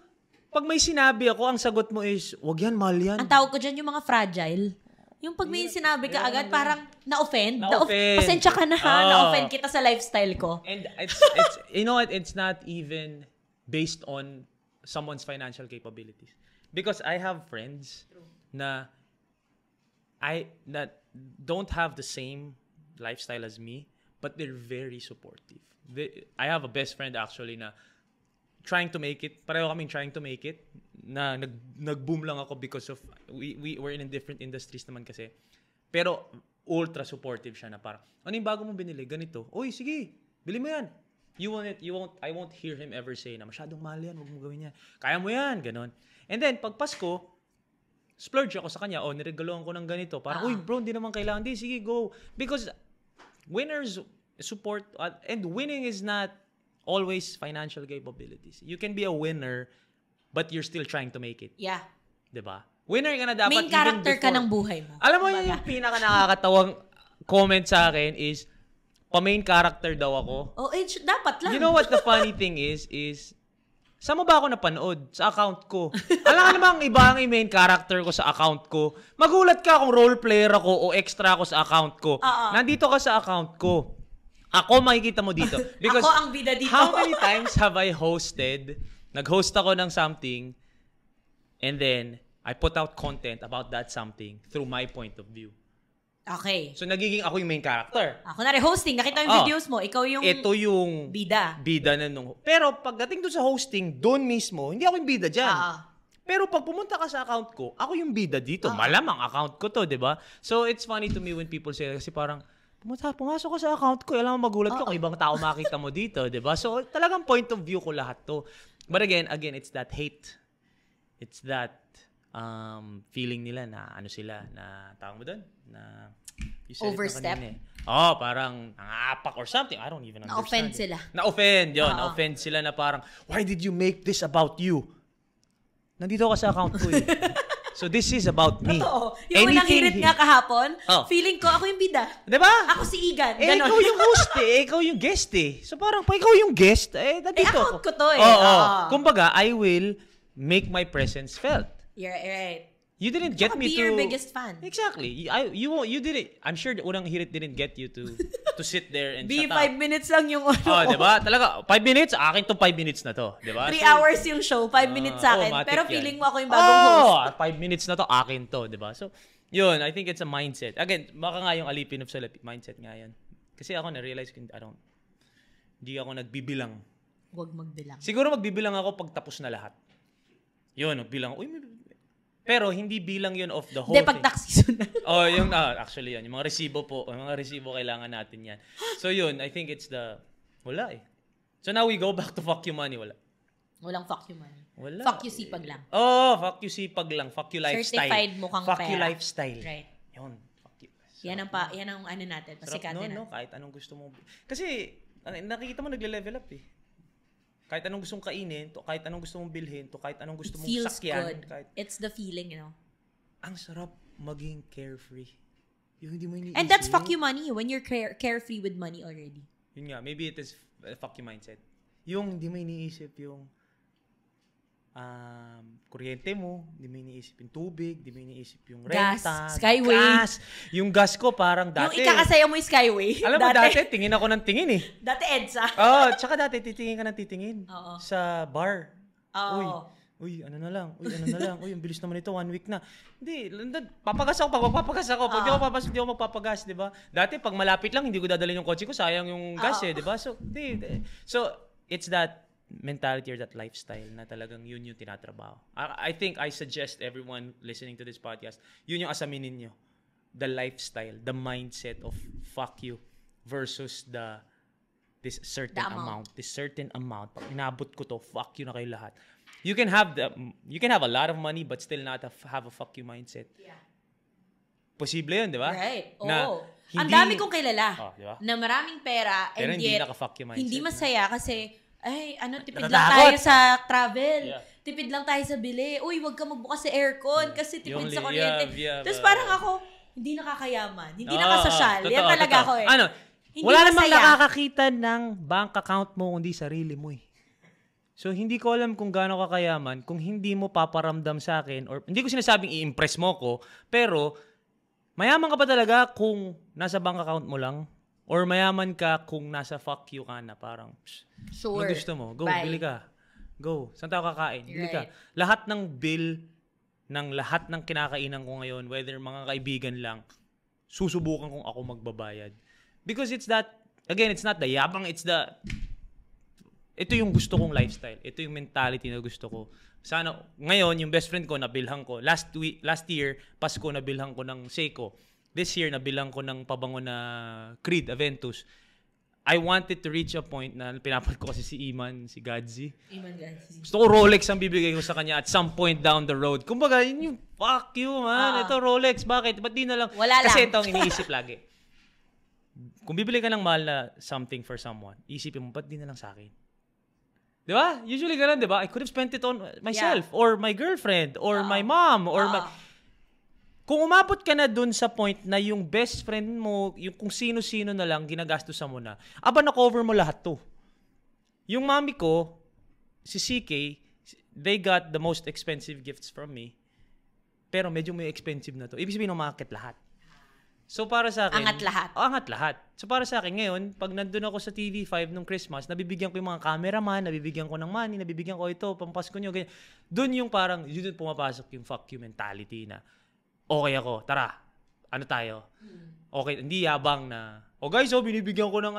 pag may sinabi ako, ang sagot mo is, wag yan, mahal yan. Ang tawag ko dyan, yung mga fragile. Yung pag may sinabi ka agad, parang na-offend. Na-offend. na Pasensya ka na, oh. na-offend kita sa lifestyle ko. And it's, it's you know what, it's not even based on someone's financial capabilities. Because I have friends na I that don't have the same lifestyle as me, but they're very supportive. They, I have a best friend actually na trying to make it. Pareho kami trying to make it. Na nag, nag-boom lang ako because of we, we were in different industries naman kasi. Pero ultra supportive siya na parang, ano yung bago mo binili? Ganito. Oy, sige, bili mo yan. You want it, you won't, I won't hear him ever say na masyadong mahal yan, huwag mo gawin yan. Kaya mo yan, ganun. And then, pag Pasko, splurge ako sa kanya, oh, niregaloan ko ng ganito. Parang, ah. uy bro, hindi naman kailangan. Di, sige, go. Because winners support, uh, and winning is not always financial capabilities. You can be a winner, but you're still trying to make it. Yeah. Diba? Winner ka na dapat Main character before. ka ng buhay mo. Alam mo Baga. yung pinaka nakakatawang comment sa akin is, pa-main character daw ako. Oh, it, dapat lang. You know what the funny thing is, is Saan mo ba ako napanood? Sa account ko. Alam ka namang iba ang main character ko sa account ko. Magulat ka kung role player ako o extra ako sa account ko. Oo. Nandito ka sa account ko. Ako makikita mo dito. Because ako ang bida dito. how many times have I hosted? Nag-host ako ng something and then I put out content about that something through my point of view. Okay. So nagiging ako yung main character. Ako ah, na hosting, nakita yung oh, videos mo, ikaw yung Ito yung bida. Bida na nung. Pero pagdating doon sa hosting, doon mismo, hindi ako yung bida diyan. Oo. Ah, Pero pag pumunta ka sa account ko, ako yung bida dito. Oo. Malamang account ko to, 'di ba? So it's funny to me when people say kasi parang Pumunta, pumasok ko sa account ko, alam mo magulat ka kung ibang tao makita mo dito, 'di ba? So talagang point of view ko lahat 'to. But again, again, it's that hate. It's that um, feeling nila na ano sila, na tawag mo doon, na Overstep? Na eh. Oh, parang nangaapak or something. I don't even understand. Na-offend sila. Na-offend, yon Uh-huh. Na-offend sila na parang, why did you make this about you? Nandito ka sa account ko eh. So this is about me. Totoo. Yung unang hirit nga kahapon, oh. feeling ko ako yung bida. Di ba? Ako si Igan. Eh, ganon. ikaw yung host eh. Ikaw yung guest eh. So parang pa ikaw yung guest, eh, nandito eh, ako. ko to eh. Oo. Oh, oh. Kumbaga, I will make my presence felt. You're right. You didn't get Saka me be to your biggest fan. Exactly. I you won't you it. I'm sure unang hirit didn't get you to to sit there and Be shut five up. minutes lang yung oh, ano. Oh, 'di ba? Talaga 5 minutes akin tong 5 minutes na to, 'di ba? 3 so, hours yung show, 5 uh, minutes sa akin. pero feeling yan. mo ako yung bagong oh, host. 5 minutes na to akin to, 'di ba? So, yun, I think it's a mindset. Again, baka nga yung alipin of salapi, mindset nga yan. Kasi ako na-realize ko, I don't, hindi ako nagbibilang. Huwag magbilang. Siguro magbibilang ako pag tapos na lahat. Yun, magbilang. Uy, may pero hindi bilang yun of the whole De, pag tax season na. oh, yung, ah, actually yun. Yung mga resibo po. Yung mga resibo kailangan natin yan. So yun, I think it's the, wala eh. So now we go back to fuck you money. Wala. Walang fuck you money. Wala. Fuck you sipag lang. Eh. Oh, fuck you sipag lang. Fuck you lifestyle. Certified mukhang fuck pera. Fuck you lifestyle. Right. Yun. Fuck you. Sarap yan ang, pa, yan ang ano natin. Masikatin no, natin. No, kahit anong gusto mo. Kasi, ah, nakikita mo nagle-level up eh. Kahit anong gusto mong kainin, to kahit anong gusto mong bilhin, to kahit anong gusto it mong feels sakyan. Good. Kahit, It's the feeling, you know. Ang sarap maging carefree. Yung hindi mo iniisip. And that's fuck you money when you're care- carefree with money already. Yun nga, maybe it is uh, fuck you mindset. Yung hindi mo iniisip yung um, kuryente mo, di mo iniisip yung tubig, di mo iniisip yung renta. Gas, Skyway. Gas. Yung gas ko parang dati. Yung ikakasaya mo yung Skyway. Alam mo, dati, dati tingin ako ng tingin eh. Dati EDSA. Oo, oh, tsaka dati titingin ka ng titingin. Oo. Sa bar. Oo. Uy, uy, ano na lang, uy, ano na lang, uy, ang bilis naman ito, one week na. Hindi, papagas ako, pag papagas ako, pag di ako papas, hindi ako magpapagas, di ba? Dati, pag malapit lang, hindi ko dadalhin yung kotse ko, sayang yung gas Oo. eh, di ba? So, di, so, it's that mentality or that lifestyle na talagang yun yung tinatrabaho. I, I think I suggest everyone listening to this podcast, yun yung asaminin nyo. The lifestyle, the mindset of fuck you versus the this certain the amount. amount. This certain amount. Pag inabot ko to, fuck you na kayo lahat. You can have the you can have a lot of money but still not have, a fuck you mindset. Yeah. Posible yun, di ba? Right. Oo. Na, oh. hindi, Ang dami kong kilala oh, diba? na maraming pera and hindi yet, Hindi masaya na. kasi ay, ano, tipid Natatakot. lang tayo sa travel. Yeah. Tipid lang tayo sa bili. Uy, wag ka magbukas sa aircon kasi tipid Yung, sa kuryente. Yeah, yeah, Tapos parang ako, hindi nakakayaman. Hindi oh, nakasosyal. Totoo, Yan talaga totoo. ako eh. Ano, hindi wala namang nakakakita ng bank account mo kundi sarili mo eh. So, hindi ko alam kung gaano kakayaman kung hindi mo paparamdam sa akin or hindi ko sinasabing i-impress mo ko, pero mayaman ka pa talaga kung nasa bank account mo lang Or mayaman ka kung nasa fuck you ka na parang psh, sure. Ano gusto mo? Go, Bye. bili ka. Go. Saan tayo kakain? Bili right. ka. Lahat ng bill ng lahat ng kinakainan ko ngayon, whether mga kaibigan lang, susubukan kong ako magbabayad. Because it's that, again, it's not the yabang, it's the, ito yung gusto kong lifestyle. Ito yung mentality na gusto ko. Sana, ngayon, yung best friend ko, nabilhan ko. Last week, last year, Pasko, nabilhan ko ng Seiko this year na bilang ko ng pabango na Creed Aventus. I wanted to reach a point na pinapat ko kasi si Iman, si Gadzi. Iman Gadzi. Gusto ko Rolex ang bibigay ko sa kanya at some point down the road. Kumbaga, yun yung fuck you man. Uh, Ito Rolex, bakit? Ba't di na lang? Wala kasi lang. ito ang iniisip lagi. Kung bibili ka ng mahal na something for someone, isipin mo, ba't di na lang sa akin? Di ba? Usually ganun, di ba? I could have spent it on myself yeah. or my girlfriend or uh, my ah. mom or uh, my... Ah. Kung umabot ka na dun sa point na yung best friend mo, yung kung sino-sino na lang, ginagastusan mo na, aba na-cover mo lahat to. Yung mami ko, si CK, they got the most expensive gifts from me. Pero medyo may expensive na to. Ibig sabihin, umakit lahat. So para sa akin... Angat lahat. Oh, angat lahat. So para sa akin, ngayon, pag nandun ako sa TV5 nung Christmas, nabibigyan ko yung mga cameraman, nabibigyan ko ng money, nabibigyan ko oh, ito, pampasko nyo, ganyan. Doon yung parang, yun pumapasok yung fuck you mentality na okay ako, tara, ano tayo? Okay, hindi yabang na, oh guys, oh, binibigyan ko ng,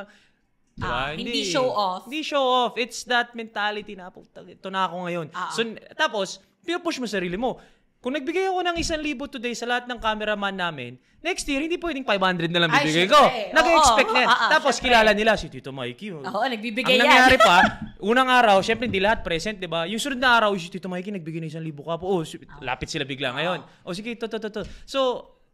Diba? hindi, hindi show off. Hindi show off. It's that mentality na, ito na ako ngayon. Ah, ah. so, tapos, pinupush mo sarili mo. Kung nagbigay ako ng isang libo today sa lahat ng cameraman namin, next year, hindi pwedeng 500 na lang bibigay ko. Nag-expect na. Tapos syempre. kilala nila si Tito Mikey. Oo, oh, nagbibigay Ang yan. nangyari pa, unang araw, syempre hindi lahat present, di ba? Yung sunod na araw, si Tito Mikey nagbigay ng isang libo ka po. Oh, si- lapit sila bigla ngayon. Oh, sige, to, to, to, to. So,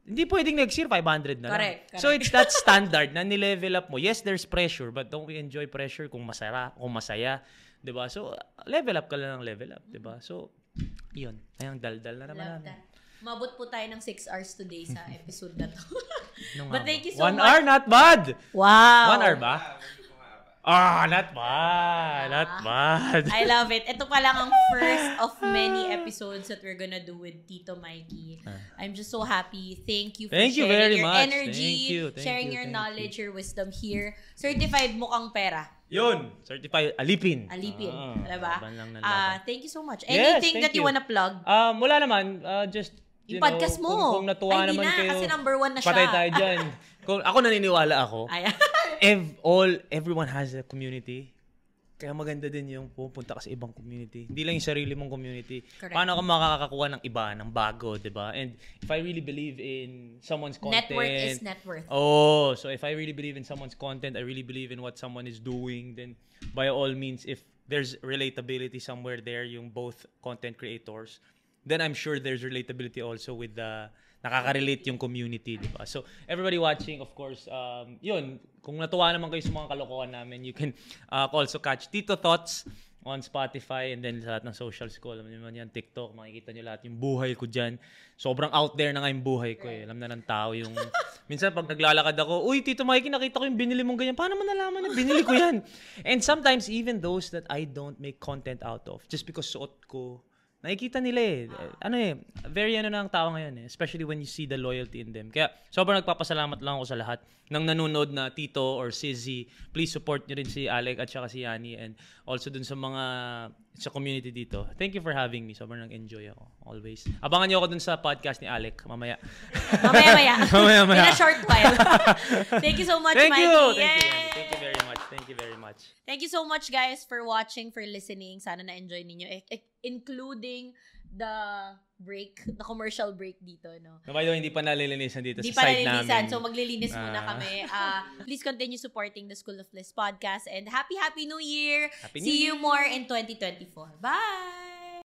hindi pwedeng next year 500 na lang. Correct, So it's that standard na nilevel up mo. Yes, there's pressure, but don't we enjoy pressure kung masaya, kung masaya, 'di ba? So level up ka lang ng level up, 'di ba? So yun. Ayang daldal na naman Love namin. That. Mabot po tayo ng 6 hours today sa episode na to. But thank you so One much. One hour, not bad! Wow! One hour ba? Ah, not bad. Not ah. bad. I love it. Ito pa lang ang first of many episodes that we're gonna do with Tito Mikey. Ah. I'm just so happy. Thank you for Thank sharing you very your much. energy, Thank you. Thank sharing you. your Thank knowledge, you. your wisdom here. Certified mukhang pera. Yun! Certified alipin. Alipin. Ah, diba? Lang ng uh, thank you so much. Anything yes, that you, you wanna plug? Um, wala naman. Uh, just, you yung know, podcast mo. Kung, kung natuwa Ay, naman na, kayo. Kasi number one na siya. Patay tayo dyan. Kung ako naniniwala ako. Ayan. ev all everyone has a community. Kaya maganda din yung pumunta ka sa ibang community. Hindi lang yung sarili mong community. Correct. Paano ka makakakuha ng iba, ng bago, di ba? And if I really believe in someone's content... Network is net worth. Oh, so if I really believe in someone's content, I really believe in what someone is doing, then by all means, if there's relatability somewhere there, yung both content creators, then I'm sure there's relatability also with the... Uh, nakaka-relate yung community, di ba? So, everybody watching, of course, um, yun, kung natuwa naman kayo sa mga kalokohan namin, you can uh, also catch Tito Thoughts on Spotify and then sa lahat ng socials ko. Alam naman yan, TikTok, makikita niyo lahat yung buhay ko dyan. Sobrang out there na nga yung buhay ko eh. Alam na ng tao yung... minsan pag naglalakad ako, Uy, Tito Mikey, nakita ko yung binili mong ganyan. Paano mo nalaman na binili ko yan? and sometimes even those that I don't make content out of, just because suot ko, nakikita nila eh. Ano eh, very ano na ang tao ngayon eh. Especially when you see the loyalty in them. Kaya sobrang nagpapasalamat lang ako sa lahat ng nanonood na Tito or Sizzy. Please support nyo rin si Alec at saka si Yani and also dun sa mga sa community dito. Thank you for having me. Sobrang enjoy ako always. Abangan nyo ako dun sa podcast ni Alec mamaya. mamaya-maya. mamaya-maya. In a short while. Thank you so much, Thank Mikey. You. Thank you. Thank you very much. Thank you very much. Thank you so much guys for watching, for listening. Sana na-enjoy ninyo. I- I- including the break, the commercial break dito, no? No, by the way, hindi pa nalilinisan dito hindi sa pa side nalilinisan, namin. so maglilinis ah. muna kami. Uh, please continue supporting the School of Bliss podcast and happy, happy new year! Happy new See year. you more in 2024. Bye!